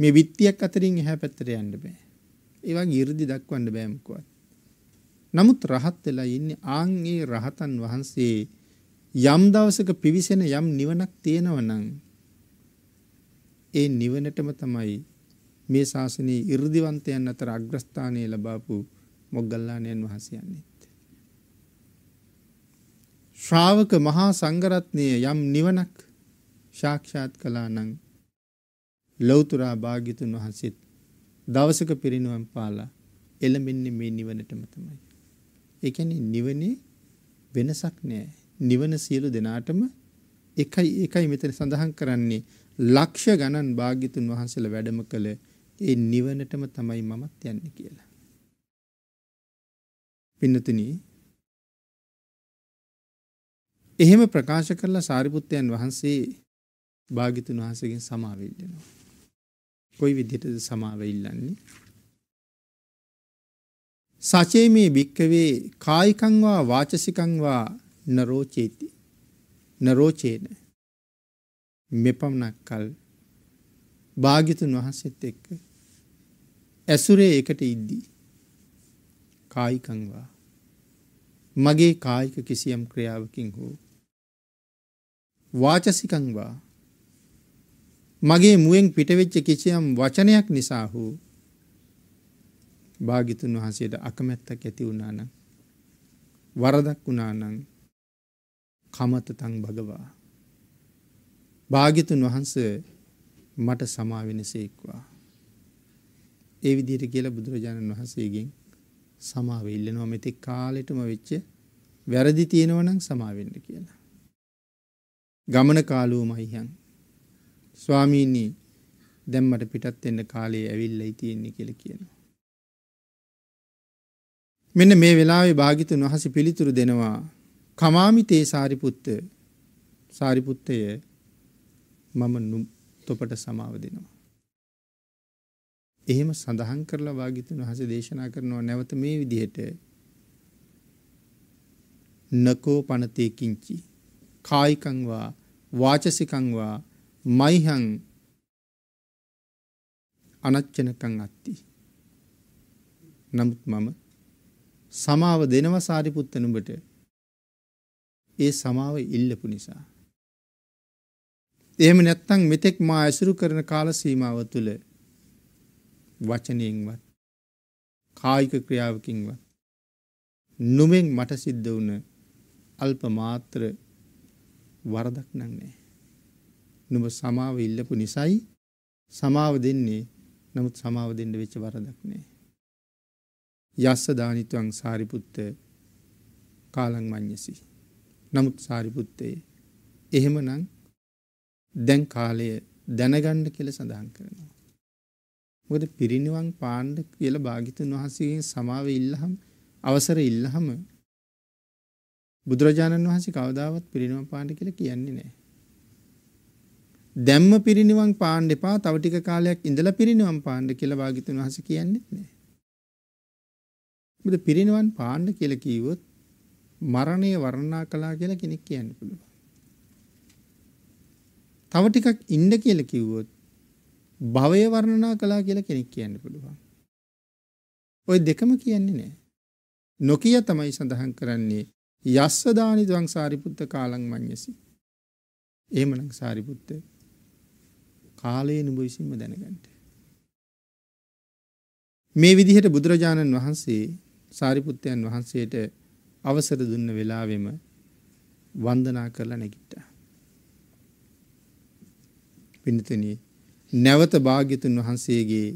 මේ විත්තියක් අතරින් එහා පැත්තට යන්න බෑ. ඒ වගේ 이르දි දක්වන්න බෑ මොකවත්. නමුත් රහත් වෙලා ඉන්නේ ආන් ඒ රහතන් වහන්සේ යම් දවසක පිවිසෙන යම් නිවනක් තියෙනවනම් ඒ නිවනටම තමයි මේ ශාසනයේ 이르දිවන්තයන් අතර අග්‍රස්ථානය ලබාපු මොග්ගල්ලාණන් වහන්සේ යන්නේ. ශ්‍රාවක මහා සංඝරත්නය යම් නිවනක් සාක්ෂාත් කළා නම් ලෞතර භාග්‍යතුන් වහන්සේත් දවසක පිරිනුවම් පාලා එළඹෙන්නේ මේ නිවනටම තමයි. ඒ කියන්නේ නිවනේ වෙනසක් නෑ. නිවන සියලු දෙනාටම එකයි එකයි මෙතන සඳහන් කරන්නේ ලක්ෂ ගණන් භාග්‍යතුන් වහන්සේලා වැඩම කළ ඒ නිවනටම තමයි මමත් යන්නේ කියලා. පින්නතුනි එහෙම ප්‍රකාශ කරලා සාරිපුත්තයන් වහන්සේ භාග්‍යතුන් වහන්සේගෙන් සමාව ඉල්ලනවා. කොයි විදිහටද සමාව ඉල්ලන්නේ? සචේ මේ භික්කවේ කායිකං වා වාචසිකං වා නරෝචේති නරෝචේන මෙපමණක් කල් භාග්‍යතුන් වහන්සේත් එක්ක ඇසුරේ එකට ඉද්දී කායිකං වා මගේ කායික කිසියම් ක්‍රියාවකින් හෝ වාචසිකං වා මගේ මුවෙන් පිටවෙච්ච කිසියම් වචනයක් නිසා හෝ භාගිතුන් වහන්සේට අකමැත්තක් ඇති වුණාන වරදක් වුණානං කමතතං භගවා භාගිතුන් වහන්ස මට සමාවෙන සේක්වා ඒ විදියට කියලා බුදුරජාණන් වහන්සේගෙන් සමාව ඉල්ලනවා මෙතෙක් කාලෙටම වෙච්ච වැරදි තියෙනවනම් සමාවෙන්න කියලා. ගමන කාලුව මයිහන් ස්වාමීන්නේ දැම්මට පිටත් එන්න කාලේ ඇවිල්ලයි තියෙන්නේ කියල කියනවා. මෙන්න මේ වෙලාවේ භාගිතුන් වහස පිළිතුරු දෙනවා කමාමිතේ සාරිපුත්ත සාරිපුත්තය මම තොපට සමාව දෙනවා. එහෙම සඳහන් කරලා භාගිතුන් වහස දේශනා කරනවා නැවත මේ විදිහට නකෝ පනතයකින්චි කායිකංවා වාචසිකංවා මයිහං අනච්චනකං අත්ති නමුත් මම සමාව දෙනවා සාරිපුත්තනුඹට ඒ සමාව ඉල්ලපු නිසා. එහෙම නැත්තං මෙතෙක් මා ඇසුරු කරන කාල සීමාව තුළ වචනයෙන්වත් කායික ක්‍රියාවකින්වත් නුමෙන් මට සිද්ධ වුණ අල්ප මාත්‍ර වරදක් නන්නේ. නුඹ සමාව ඉල්ලපු නිසයි සමාව දෙන්නේ නමුත් සමාව දෙන්න වෙච්ච වරදක් නෑ. යස්ස දානිත්වං සාරිපුත්ත කාලං මං්ඥසි. නමුත් සාරිපුත්තයේ එහෙමනං දැන් කාලය දැනගණ්ඩ කියල සඳහන් කරනවා. මොකද පිරිනිවන් පාණ්ඩ කියල භාගිතන් වහන්සේගෙන් සමාව ඉල්ලහම් අවසර ඉල්ලහම බුදුරජාණන් වහන්සේ කවදාවත් පිරිනිවන් පාණ්ඩ කියල කියන්නේ නෑ. දැම්ම පිරිනිවන් පාණ්ඩ එපා තවටික කාලයක් ඉඳල පිරිනිවන් පාණ්ඩ කියල භාගිතන් වහස කියන්නෙත් නෑ. මොකද පිරිනිවන් පාන්න කියලා කිව්වොත් මරණය වර්ණනා කළා කියලා කෙනෙක් කියන්න පුළුවන්. තව ටිකක් ඉන්න කියලා කිව්වොත් භවය වර්ණනා කළා කියලා කෙනෙක් කියන්න පුළුවන්. ওই දෙකම කියන්නේ නෑ. නොකිය තමයි සඳහන් කරන්නේ යස්ස දානි දවං සාරිපුත්ත කාලං මඤ්ඤසි. එහෙමනම් සාරිපුත්ත කාලය නුඹ විසින්ම දැනගන්න. මේ විදිහට බුදුරජාණන් වහන්සේ සාරිපුත්තයන් වහන්සේට අවසර දුන්න වෙලාවෙම වන්දනා කරලා නැගිට්ටා. පිනතන නැවත භාග්‍යතුන් වහන්සේගේ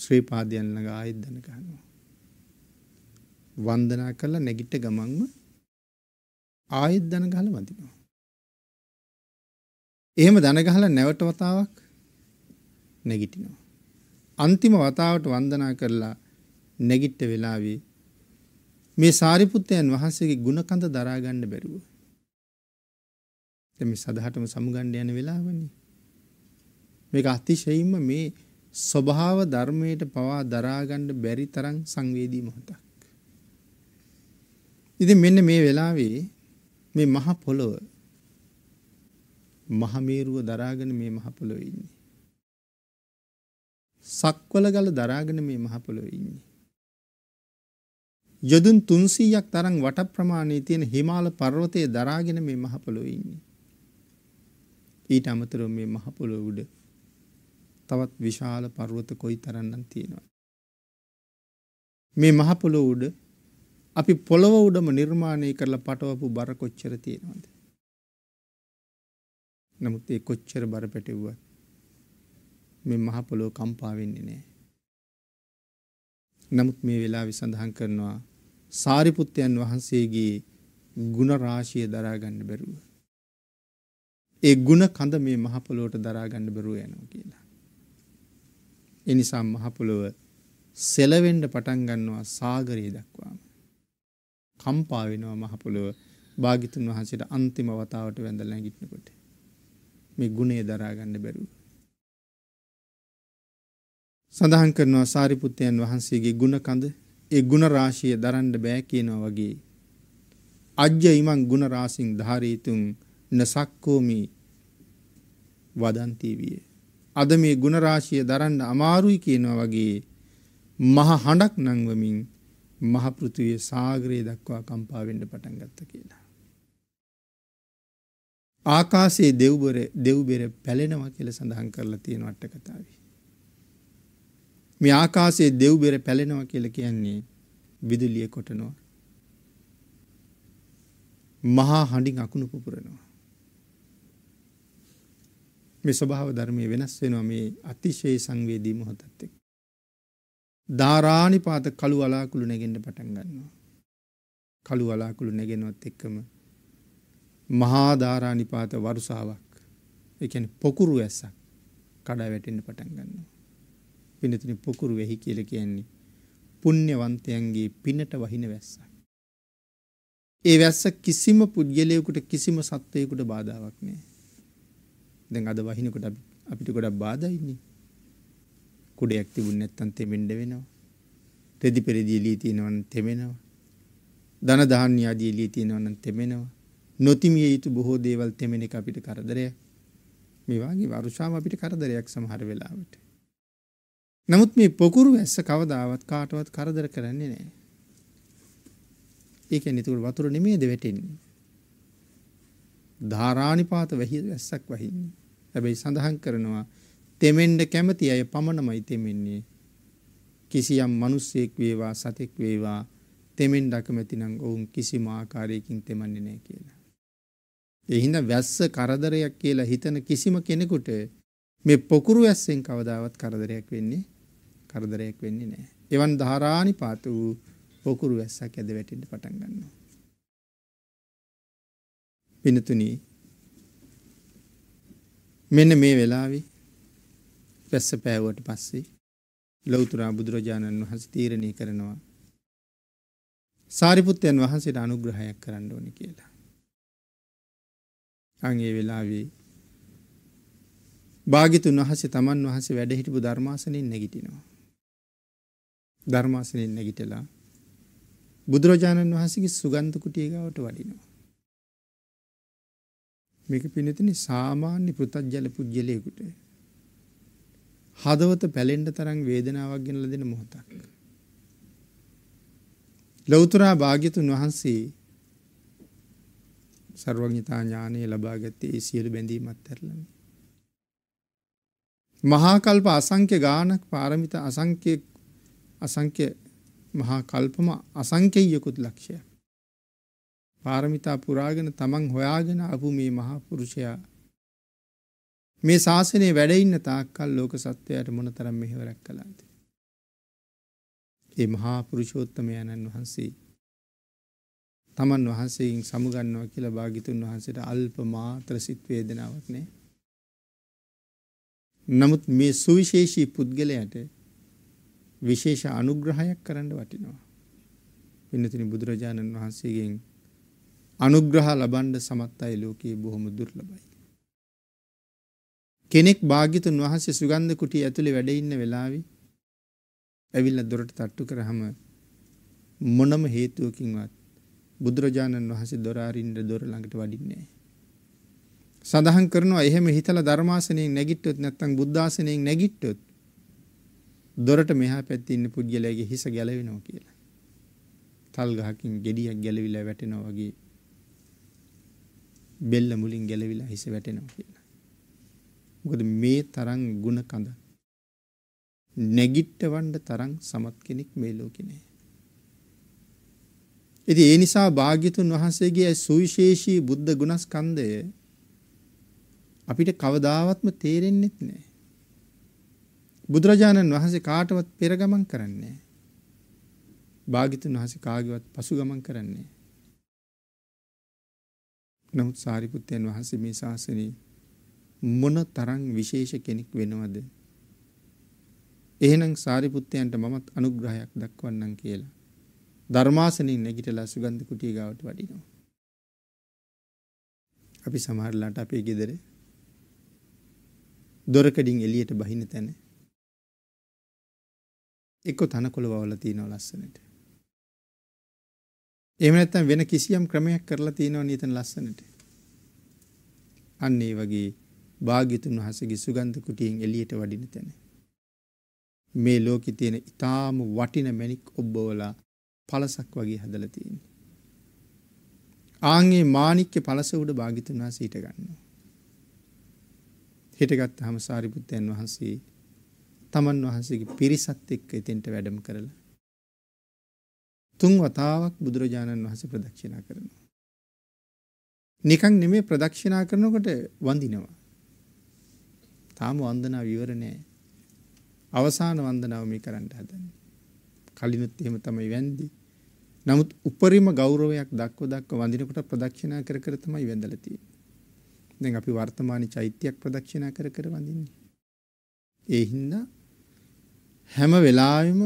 ශ්‍රීපාදයන් ළඟ ආයෙත් දනගහනවා. වන්දනා කරලා නැගිට ගමන්ම ආයෙත් දනගහල වඳිනවා. එහෙම දනගහලා නැවත වතාවක් නැගිටිනවා. අන්තිම වතාවට වන්දනා කරලා නැගිට්ට වෙලාවේ මේ සාරිපුත්තයන් වහන්සේගේ ගුණකඳ දරා ගන්න බැරුව. දැන් මේ සදහටම සමුගන්න යන වෙලාවනේ. මේක අතිශයින්ම මේ ස්වභාව ධර්මයට පවා දරා ගන්න බැරි තරම් සංවේදී මොහොතක්. ඉතින් මෙන්න මේ වෙලාවේ මේ මහ පොළොව මහ මේරුව දරාගෙන මේ මහ පොළොවේ ඉන්නේ. සක්වල ගල දරාගෙන මේ මහ පොළොවේ ඉන්නේ. යොදුන් 300ක් තරම් වට ප්‍රමාණයේ තියෙන හිමාල පර්වතයේ දරාගෙන මේ මහ පොළොවේ ඉන්නේ. ඊට අමතරව මේ මහ පොළොව උඩ තවත් විශාල පර්වත කොයිතරම්නම් තියෙනවද? මේ මහ පොළොව උඩ අපි පොළොව උඩම නිර්මාණය කරලා පටවපු බර කොච්චර තියෙනවද? නමුත් ඒ කොච්චර බර පැටවුවත් මේ මහ පොළොව කම්පා වෙන්නේ නැහැ. නමුත් මේ වෙලාවේ සඳහන් කරනවා සාරිපුත්තයන් වහන්සේගේ ಗುಣ රාශිය දරා ගන්න බැරුව. ඒ ಗುಣ කඳ මේ මහ පොළොවට දරා ගන්න බැරුව යනවා කියලා. ඒ නිසා මහ පොළොව සෙලවෙන්න පටන් ගන්නවා සාගරය දක්වාම. කම්පා වෙනවා මහ පොළොව භාගිතුන් වහන්සේට අන්තිම වතාවට වැඳ නැගිටිනකොට. මේ ගුණය දරා ගන්න බැරුව. සඳහන් කරනවා සාරිපුත්තයන් වහන්සේගේ ගුණකඳ ඒ ගුණ රාශිය දරන්න බෑ කියනවා වගේ අජ්‍ය ඉමං ගුණ රාසින් ධාරීතුන් නසක්කෝමි වදන්ති විය අද මේ ගුණ රාශිය දරන්න අමාරුයි කියනවා වගේ මහ හඬක් නංවමින් මහ පෘථුවේ සාගරයේ දක්වා කම්පා වෙන්න පටන් ගත්ත කියලා ආකාසේ දෙව්බර දෙව්බෙර පැලෙනවා කියලා සඳහන් කරලා තියෙන අට කතාවේ මේ ආකාශයේ දෙව් බෙර පැලෙනවා කියලා කියන්නේ විදුලිය කොටනවා. මහා හඬින් අකුණු පුපුරනවා. මේ ස්වභාව ධර්මයේ වෙනස් වෙනවා මේ අතිශය සංවේදී මොහොතත් එක්ක. ධාරානිපාත කළු අලාකුළු නැගෙන්න පටන් ගන්නවා. කළු අලාකුළු නැගෙනවත් එක්කම මහා ධාරානිපාත වරුසාවක් ඒ කියන්නේ පොකුරු ඇස්සක් කඩා වැටෙන්න පටන් ගන්නවා. පිනතුනි පොකුරු වෙහි කියලා කියන්නේ පුණ්‍යවන්තයන්ගේ පිනට වහින වැස්සක්. ඒ වැස්ස කිසිම පුද්ගලයෙකුට කිසිම සත්වයකුට බාධාවක් නෑ. දැන් අද වහිනකොට අපිට ගොඩක් බාධා ඉන්නේ. කුඩයක් තිබුණ නැත්තම් තෙමෙන්න වෙනවා. රෙදි පෙරදී එළිය තියෙනවා නම් තෙමෙනවා. ධන දහාන්‍ය ආදී එළිය තියෙනවා නම් තෙමෙනවා. නොතිමිය යුතු බොහෝ දේවල් තෙමෙන එක අපිට කරදරයක්. මේ වගේ වරුෂාව අපිට කරදරයක් සමහර වෙලාවට. නමුත් මේ පොකුරු ඇස්ස කවදාවත් කාටවත් කරදර කරන්නේ නෑ. ඒක නිතුකට වතුර නෙමේද වැටෙන්නේ. ධාරානිපාත වැහි ඇස්සක් වහින්නේ. හැබැයි සඳහන් කරනවා තෙමෙන්ඩ කැමති අය පමණමයි තෙමෙන්නේ. කිසියම් මනුස්සයෙක් වේවා සතෙක් වේවා තෙමෙන් ඩකමැතිනම් ඔවුන් කිසිම ආකාරයකින් තෙමන්නේ නෑ කියලා. එහින්ද වැස්ස කරදරයක් කියලා හිතන කිසිම කෙනෙකුට මේ පොකුරු ඇස්සෙන් කවදාවත් කරදරයක් වෙන්නේ කරදරයක් වෙන්නේ නෑ. එවන් ධාරානි පාත වූ පොකුරු වැස්සක් ඇද වැටෙන්ට පටන් ගන්නවා. පිනතුනී මෙන්න මේ වෙලාවි වැස්ස පෑවට පස්සේ ලොවතුරා බුදුරජාණන් වහස තීරණය කරනවා. සාරිපුත්තයන් වහන්සේට අනුග්‍රහයක් කරන්න ඕනි කියලා. අගේ වෙලාවේ භාගිතුන් වහසේ තමන් වහසේ වැඩහිටපු ධර්මාසනින් නැගිටිනවා. ධර්මාසනෙන් නැගිටලා බුදුරජාණන් වහන්සේගේ සුගන්ධ කුටිය ගාවට වඩිනවා. මේක පිනතිනි සාමාන්‍ය පෘථග්ජල පුජ්‍යලයකට හදවත පැලෙන්න තරම් වේදනාවක් ගෙනලා දෙන මොහොතක්. ලෞතර භාග්‍යතුන් වහන්සේ සර්වඥතා ඥානය ලබා ගත්තේ ඒ සියලු බැඳීමත් ඇරලා. මහා කල්ප අසංඛ්‍ය ගානක් පාරමිතා අසංඛ්‍ය අසංක්‍ය මහා කල්පම අසංකෙයකුත් ලක්ෂය. පාරමිතා පුරාගෙන තමන් හොයාගෙන අපු මේ මහා පුරුෂයා. මේ ශාසනය වැඩඉන්න තාක්කල් ලෝක සත්වයට මොනතරම් මෙහෙවරැක් කලාද. ඒ මහා පුරුෂෝත්තමයණන් වහන්සේ තමන් වහන්සේෙන් සමුගන්නවා කියලා භාගිතුන් වහන්සේට අල්ප මාත්‍ර සිත්වේදනාවක් නෑ. නමුත් මේ සුවිශේෂී පුද්ගලයට විශේෂ අනුග්‍රහයක් කරන්න වටිනවා. පින්නතින බුදුරජාණන් වහන්සේගෙන් අනුග්‍රහ ලබන්ඩ සමත් අයි ලෝකයේ බොහොම දුර්ලබයි. කෙනෙක් භාගිතුන් වහන්සේ සුගන්ධ කුටි ඇතුළි වැඩඉන්න වෙලාවි ඇවිල්ල දොරට තට්ටු කරහම මොනම හේතුවකින්වත් බුදුරජාණන් වහසේ දොරාරින්ට දොර ළඟට වඩින්නේ. සඳහන් කරනවා එහෙම හිතල ධර්මාසනයෙන් නැගිට්ටොත් නැත්තං බුද්ධාසනයෙන් නැගිට්ටොත් දොරට මෙහා පැත්තේ ඉන්න පුද්ගලයාගේ හිස ගැලවෙනවා කියලා. තල් ගහකින් gediyak ගැලවිලා වැටෙනවා වගේ බෙල්ල මුලින් ගැලවිලා හිස වැටෙනවා කියලා. මොකද මේ තරම් ಗುಣ කඳ නැගිටවන්න තරම් සමත් කෙනෙක් මේ ලෝකේ නැහැ. ඉතින් ඒ නිසා භාග්‍යතුන් වහන්සේගේ සුවිශේෂී බුද්ධ ගුණස්කන්ධය අපිට කවදාවත්ම තේරෙන්නේ නැහැ. බුදුරජාණන් වහන්සේ කාටවත් පෙර ගමන් කරන්නේ භාගිතුන් වහන්සේ කාගේවත් පසු ගමන් කරන්නේ නමුත් සාරිපුත්තයන් වහන්සේ මේ ශාසනයේ මොන තරම් විශේෂ කෙනෙක් වෙනවද එහෙනම් සාරිපුත්තයන්ට මමත් අනුග්‍රහයක් දක්වන්නම් කියලා ධර්මාසනින් නැගිටලා සුගන්ධ කුටිය ගාවට වඩිනවා අපි සමහරලාට අපේ ගෙදර දොරකඩින් එළියට බහින තැන එක්කො තනකොළ වවල තියෙනව ලස්සනට. එහෙම නැත්නම් වෙන කිසියම් ක්‍රමයක් කරලා තියෙනව නීතන ලස්සනට. අන්න ඒ වගේ භාග්‍යතුන් වහන්සේගේ සුගන්ධ කුටියෙන් එළියට වඩින තැන. මේ ලෝකේ තියෙන ඊටාම වටින මණික් ඔබවලා පළසක් වගේ හදලා තියෙන්නේ. ආන්ගේ මාණික්ක පළස උඩ භාග්‍යතුන් වහන්සේ හිට ගන්නවා. හිටගත්තාම සාරිපුත්තයන් වහන්සේ තමන් වහන්සේගේ පිරිසත් එක්ක එතෙන්ට වැඩම කරලා. තුන් වතාවක් බුදුරජාණන් වහස ප්‍රදක්ෂිනා කරනවා. නිකං නෙමේ ප්‍රදක්ෂිනා කරනකොට වඳිනවා. තාම වන්දනා විවරණෑ අවසාන වන්දනාව මේ කරන්න හදන්නේ. කලිනුත් එහෙම තමයි වැන්දි. නමුත් උපරිම ගෞරවයක් දක්ව දක්ව වඳිනකොට ප්‍රදක්ෂිනා කර කර තමයි වැඳලා තියෙන්නේ. දැන් අපි වර්තමානයේ චෛත්‍යයක් ප්‍රදක්ෂිනා කර කර වඳින්නේ. ඒ හින්දා හැම වෙලාවෙම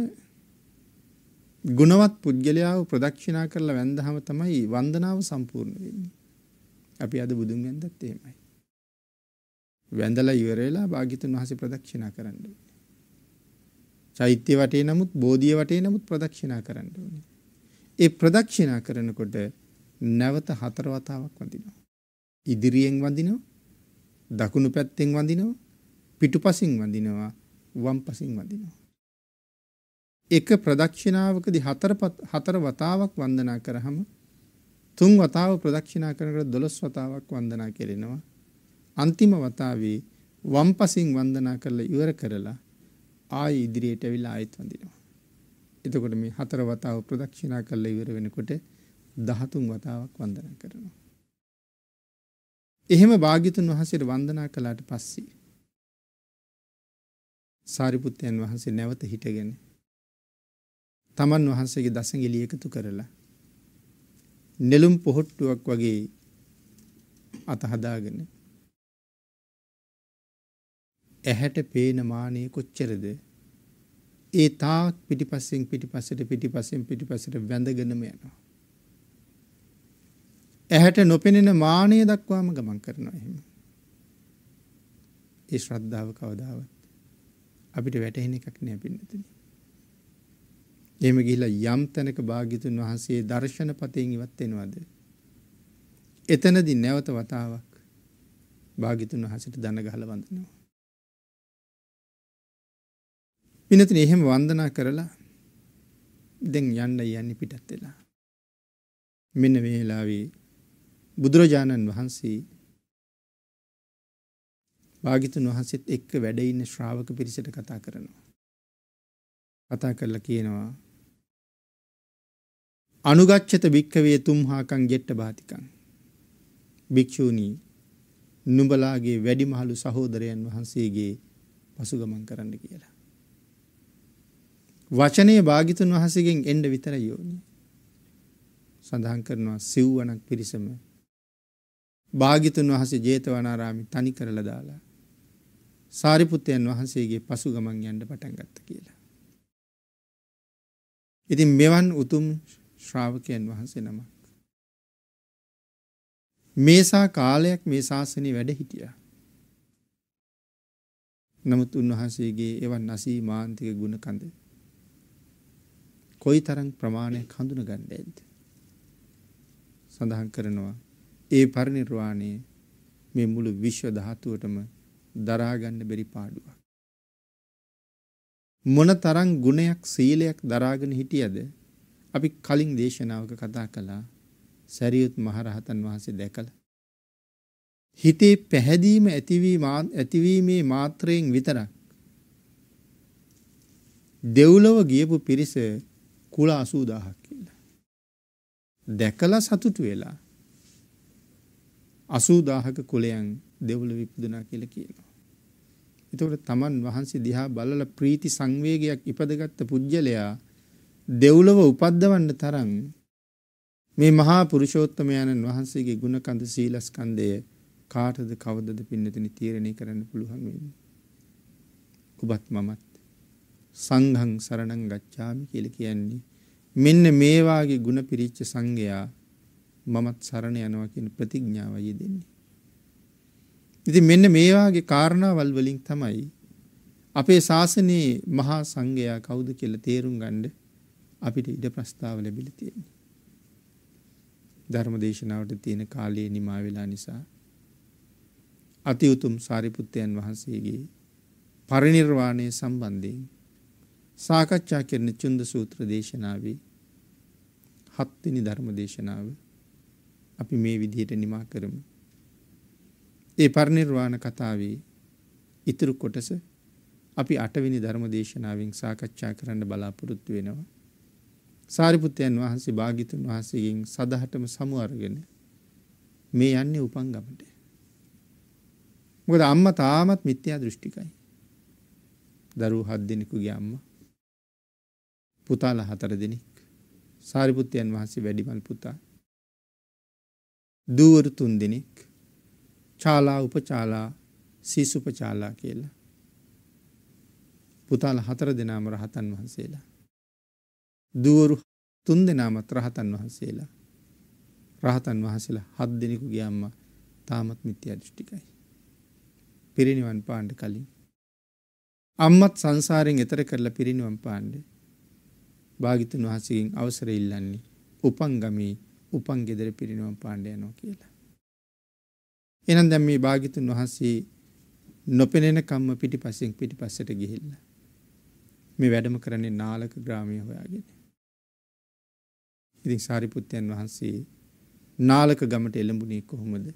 ගුණවත් පුද්ගලයාව ප්‍රදක්ෂිනා කරලා වැඳහම තමයි වන්දනාව සම්පූර්ණ වෙන්නේ. අපි අද බුදුන් වැඳත් එහෙමයි. වැඳලා ඉවර වෙලා භාග්‍යතුන් වහන්සේ ප්‍රදක්ෂිනා කරන්න ඕනේ. චෛත්‍ය වටේ නමුත් බෝධිය වටේ නමුත් ප්‍රදක්ෂිනා කරන්න ඕනේ. ඒ ප්‍රදක්ෂිනා කරනකොට නැවත හතර වතාවක් වඳිනවා. ඉදිරියෙන් වඳිනවා, දකුණු පැත්තෙන් වඳිනවා, පිටුපසින් වඳිනවා, වම් පසින් වඳිනවා. එක ප්‍රදක්ෂිනාවකදී හතර හතර වතාවක් වන්දනා කරාම තුන් වතාව ප්‍රදක්ෂිනා කරනකොට 12 වතාවක් වන්දනා කෙරෙනවා. අන්තිම වතාවේ වම්පසින් වන්දනා කරලා ඉවර කරලා ආයි ඉදිරියට ඇවිල්ලා ආයෙත් වඳිනවා. එතකොට මේ හතර වතාව ප්‍රදක්ෂිනා කරලා ඉවර වෙනකොට 13 වතාවක් වන්දනා කරනවා. එහෙම භාග්‍යතුන් වහන්සේට වන්දනා කළාට පස්සේ සාරිපුත්තයන් වහන්සේ නැවත හිටගෙන තමන් වහන්සේගේ දසගෙලි එකතු කරලා නෙළුම් පොහොට්ටුවක් වගේ අතහදාගෙන ඇහැට පේන මානය කොච්චරද ඒ තාක් පිටිපස්සෙන් පිටිපස්සට පිටිපස්සෙන් පිටිපසට වැඳගෙනම යනවා ඇහැට නොපෙනෙන මානය දක්වාම ගමන් කරනවා එහෙම ඒ ශ්‍රද්ධාව කවදාවත් අපිට වැටහෙන එකක් නෑ පින්නතිනේ එහෙම ගිහිලා යම් තැනක භාග්‍යතුන් වහන්සේ දර්ශන පතයෙන් ඉවත් වෙනවද? එතනදි නැවත වතාවක් භාග්‍යතුන් වහන්සේට දන ගහලා වන්දනවා. විනතින එහෙම වන්දනා කරලා දැන් යන්න යන්නේ පිටත් වෙලා. මෙන්න මේ වෙලාවේ බුදුරජාණන් වහන්සේ භාගිතුන් වහන්සේත් එක්ක වැඩ ඉන්න ශ්‍රාවක පිරිසට කතා කරනවා. කතා කරලා කියනවා අනුගච්ඡත භික්කවේ තුම්හාකං ජෙට්ට බාතිකං. භික්‍ෂූණී නුඹලාගේ වැඩිමහලු සහෝදරයන් වහන්සේගේ පසුගමන් කරන්න කියලා. වචනය භාගිතුන් වහසගෙන් එන්ඩ විතර යෝනි. සඳහන් කරනවා සිව්වනක් පිරිසම භාගිතුන් වහසේ ජේතවනාරාමි තනි කරල දාලා සාරිපුත්තයන් වහන්සේගේ පසු ගමන් යන්ඩ පටන්ගත්ත කියලා. ඉතින් මෙවන් උතුම් ශ්‍රාවකයන් වහන්සේ නමක්. මේසා කාලයක් මේ ශාසනය වැඩ හිටිය. නමුත් උන්වහන්සේගේ එවන් නසී මාන්තික ගුණ කඳ. කොයි තරං ප්‍රමාණය කඳුන ගණ්ඩ ඇද. සඳහන් කරනවා ඒ පරිනිර්වාණය මේ මුළු විශ්ව දහතුවටම දරාගන්න බැරි පාඩුවක්. මොන තරං ගුණයක් සීලයක් දරාගෙන හිටියද අපි කලින් දේශනාවක කතා කළා සැරියුත් මහරහතන් වහන්සේ දැකළ. හිතේ පැහැදීම ඇතිවීමේ මාත්‍රයෙන් විතරක්. දෙව්ලොව ගියපු පිරිස කුල අසූදාහක් කියලා. දැකලා සතුටු වෙලා අසූදාහක කුලයන් දෙවුල විපදනා කියල කියනවා. එතකට තමන් වහන්සේ දිහා බලල ප්‍රීති සංවේගයක් ඉපදගත්ත පුද්ගලයා දෙව්ලොව උපද්දවන්න තරම් මේ මහා පුරුෂෝත්තමයන්න් වහන්සේගේ ගුණකඳ සීලස්කන්දය කාටද කවදද පින්නතින තීරණය කරන්න පුළුවන් වෙන්නේ. ඔබත් මමත් සංහං සරණං ගච්ඡාමි කියල කියන්නේ මෙන්න මේවාගේ ගුණ පිරිච්ච සංඝයා මමත් සරණ යනවා කියන ප්‍රතිඥාවයි දෙන්නේ. ඉති මෙන්න මේවාගේ කාරණාවල් වලින් තමයි අපේ ශාසනයේ මහා සංඝයා කවුද කියල තේරුම් ගණ්ඩ අපිට ඉඩ ප්‍රස්ථාව ලැබිලා තියෙන්නේ. ධර්ම දේශනාවට තියෙන කාලය නිමා වෙලා නිසා අති උතුම් සාරිපුත්තයන් වහන්සේගේ පරිණිර්වාණය සම්බන්ධයෙන් සාකච්ඡා කරන චුන්ද සූත්‍ර දේශනාවේ හත්වෙනි ධර්ම දේශනාව අපි මේ විදිහට නිමා කරමු. ඒ පරිනිර්වාණ කතාවේ ඉතුරු කොටස අපි අටවෙනි ධර්ම දේශනාවෙන් සාකච්ඡා කරන්න බලාපොරොත්තු වෙනවා. සාරිපුත්තයන් වහන්සේ භාගිතුන් වහන්සේගෙන් සදහටම සමුවර්ගෙන මේ යන්නේ උපන් ගමට. මොකද අම්ම තාමත් මිත්‍යා දෘෂ්ටිකයි. දරු හත් දෙනෙකුගේ අම්ම පුතාල හතර දෙනෙක් සාරිපුත්තයන් වහන්සේ වැඩිමල් පුතා දූවරු තුන් දෙනෙක් චාලා උපචාලා සීසුපචාලා කියලා පුතාල හතර දෙනාම රහතන් වහන්සේලා දුවරු තුන් දෙනාමත් රහතන් වහන්සේලා. රහතන් වහසලා හත් දෙනෙකු ගියම්ම තාමත් මිත්‍ය දෘෂ්ටිකයි. පිරිනිවන් පාණ්ඩ කලින්. අම්මත් සංසාරෙන් එතර කරලා පිරිනිවන් පාණ්ඩ භාගිතන් වහසකින් අවසර ඉල්ලන්නේ උපංගමී උපන් ගෙදර පිරිනිවන් පාණ්ඩයනෝ කියලා. එනම් දැම් මේ භාගිතන් වහන්සේ නොපෙනෙන කම්ම පිටි පසිෙන් පිටි පස්සට ගිහිල්ල. මේ වැඩම කරන්නේ නාලක ග්‍රාමය හොයාගෙන. ඉතින් සාරිපුත්තයන් වහන්සේ නාලක ගමට එළඹුණේ කොහොමද.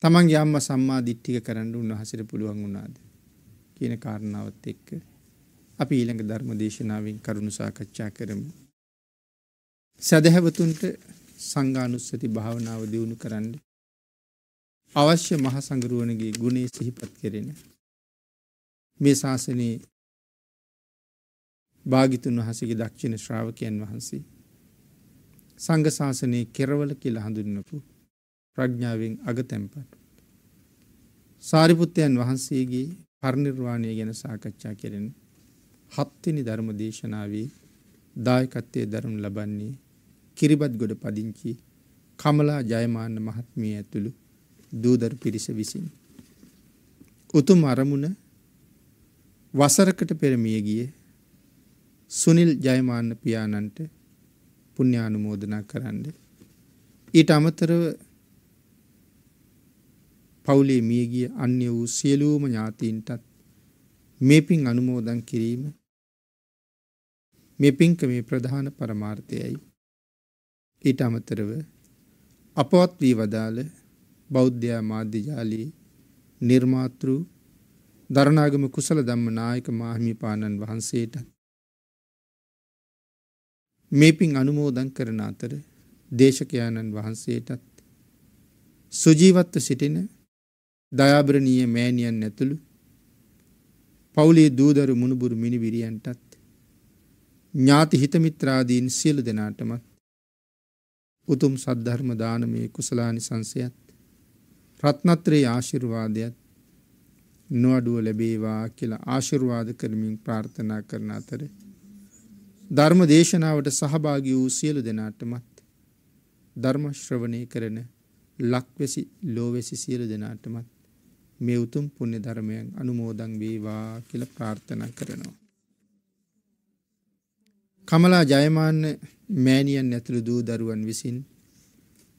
තමන්ගේ අම්ම සම්මා දිට්ටික කරන්න උන්වහසට පුළුවන් වුණාද කියන කාරණාවත් එක්ක අපි ඊළඟ ධර්ම දේශනාවෙන් කරුණු සාකච්ඡා කරමු. සැදැහැවතුන්ට සංගානුස්සති භාවනාව දියුණු කරන්න අවශ්‍ය මහසඟරුවනගේ ගුණේ සිහිපත් කෙරෙන මේ ශාසනයේ භාගිතුන් වහසගේ දක්ෂිණ ශ්‍රාවකයන් වහන්සේ සංඝශාසනයේ කෙරවල කියලා හඳුන්වපු ප්‍රඥාවෙන් අගතැම්පට. සාරිපුත්තයන් වහන්සේගේ පරිනිර්වාණය ගැන සාකච්ඡා කෙරෙන හත්තිනි ධර්ම දේශනාවේ දායකත්වය දරුණු ලබන්නේ කිරිබත් ගොඩ පදිංචි කමලා ජයමාන්න මහත්මිය ඇතුළු දූදර පිරිස විසින්. උතුම් අරමුණ වසරකට පෙරමියගිය සුනිල් ජයමාන්න පියාණන්ට පුණ්‍යානුමෝදනා කරන්න. ඊට අමතරව පවුලේ මියගිය අන්‍ය වූ සියලූම ඥාතීන්ටත් මේ පින් අනුමෝදන් කිරීම මේ පින්කමේ ප්‍රධාන පරමාර්ථයයි. ඊට අමතරව අපවත් වී වදාළ බෞද්ධයා මාධ්‍යජාලයේ නිර්මාතෘ දරණාගම කුසල ධම්ම නායක මාහිමිපාණන් වහන්සේටත් මේ පින් අනුමෝදන් කරන අතර දේශකයාණන් වහන්සේටත් සුජීවත්ව සිටින දයාබරණීය මෑණියන් ඇතුළු පවුලේ දූදරු මුණුබුරු මිනිවිරියන්ටත් ඥාති හිතමිත්‍රාදීන් සියලු දෙනාටමත් උතුම් සද්ධර්ම දානමය කුසලානිසංසයත් රත්නත්‍රයේ ආශිර්වාදයත් නොඅඩුව ලැබේවා කියලා ආශිර්වාද කරමින් ප්‍රාර්ථනා කරන අතර ධර්ම දේශනාවට සහභාගී වූ සියලු දෙනාටමත් ධර්ම ශ්‍රවණය කරන ලක්වැසි ලෝවැසි සියලු දෙනාටමත් මේ උතුම් පුණ්‍ය ධර්මයන් අනුමෝදන් වේවා කියලා ප්‍රාර්ථනා කරනවා. කමලා ජයමාන්න මෑණියන් ඇතුළු දූ දරුවන් විසින්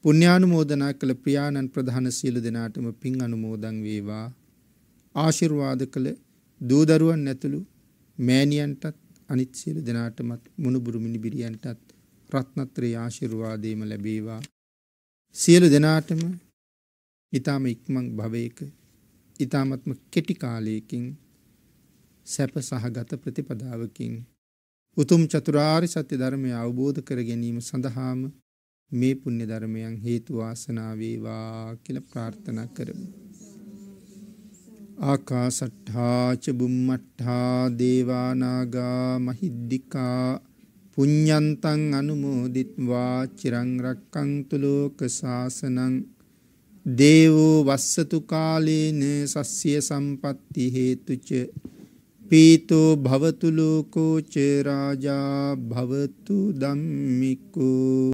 පුණ්‍යානුමෝදනා කළ ප්‍රියාණන් ප්‍රධාන සියලු දෙනාටම පින් අනුමෝදන් වේවා. ආශිර්වාද කළ දූ දරුවන් ඇතුළු මෑණියන්ටත් අනිත් සියලු දෙනාටමත් මුණුබුරු මිනිබිරියන්ටත් රත්නත්‍රයේ ආශිර්වාදේම ලැබේවා. සියලු දෙනාටම ඊ타ම ඉක්මන් භවයක ඊ타මත්ම කෙටි කාලයකින් සැප සහගත ප්‍රතිපදාවකින් උතුම් චතුරාර්ය සත්‍ය ධර්මය අවබෝධ කර ගැනීම සඳහාම මේ පුණ්‍ය ධර්මයන් හේතු වාසනා වේවා කියලා ප්‍රාර්ථනා කරමු. ආකාසට්ඨා ච බුම්මට්ඨා දේවානාගා මහිද්దికා පුඤ්ඤන්තං අනුමෝදිත්වා චිරං රක්කන්තු ලෝක සාසනං දේවෝ වස්සතු කාලේන සස්්‍ය සම්පatti හේතුච පීතෝ භවතු ලෝකෝ ච රාජා භවතු ධම්මිකෝ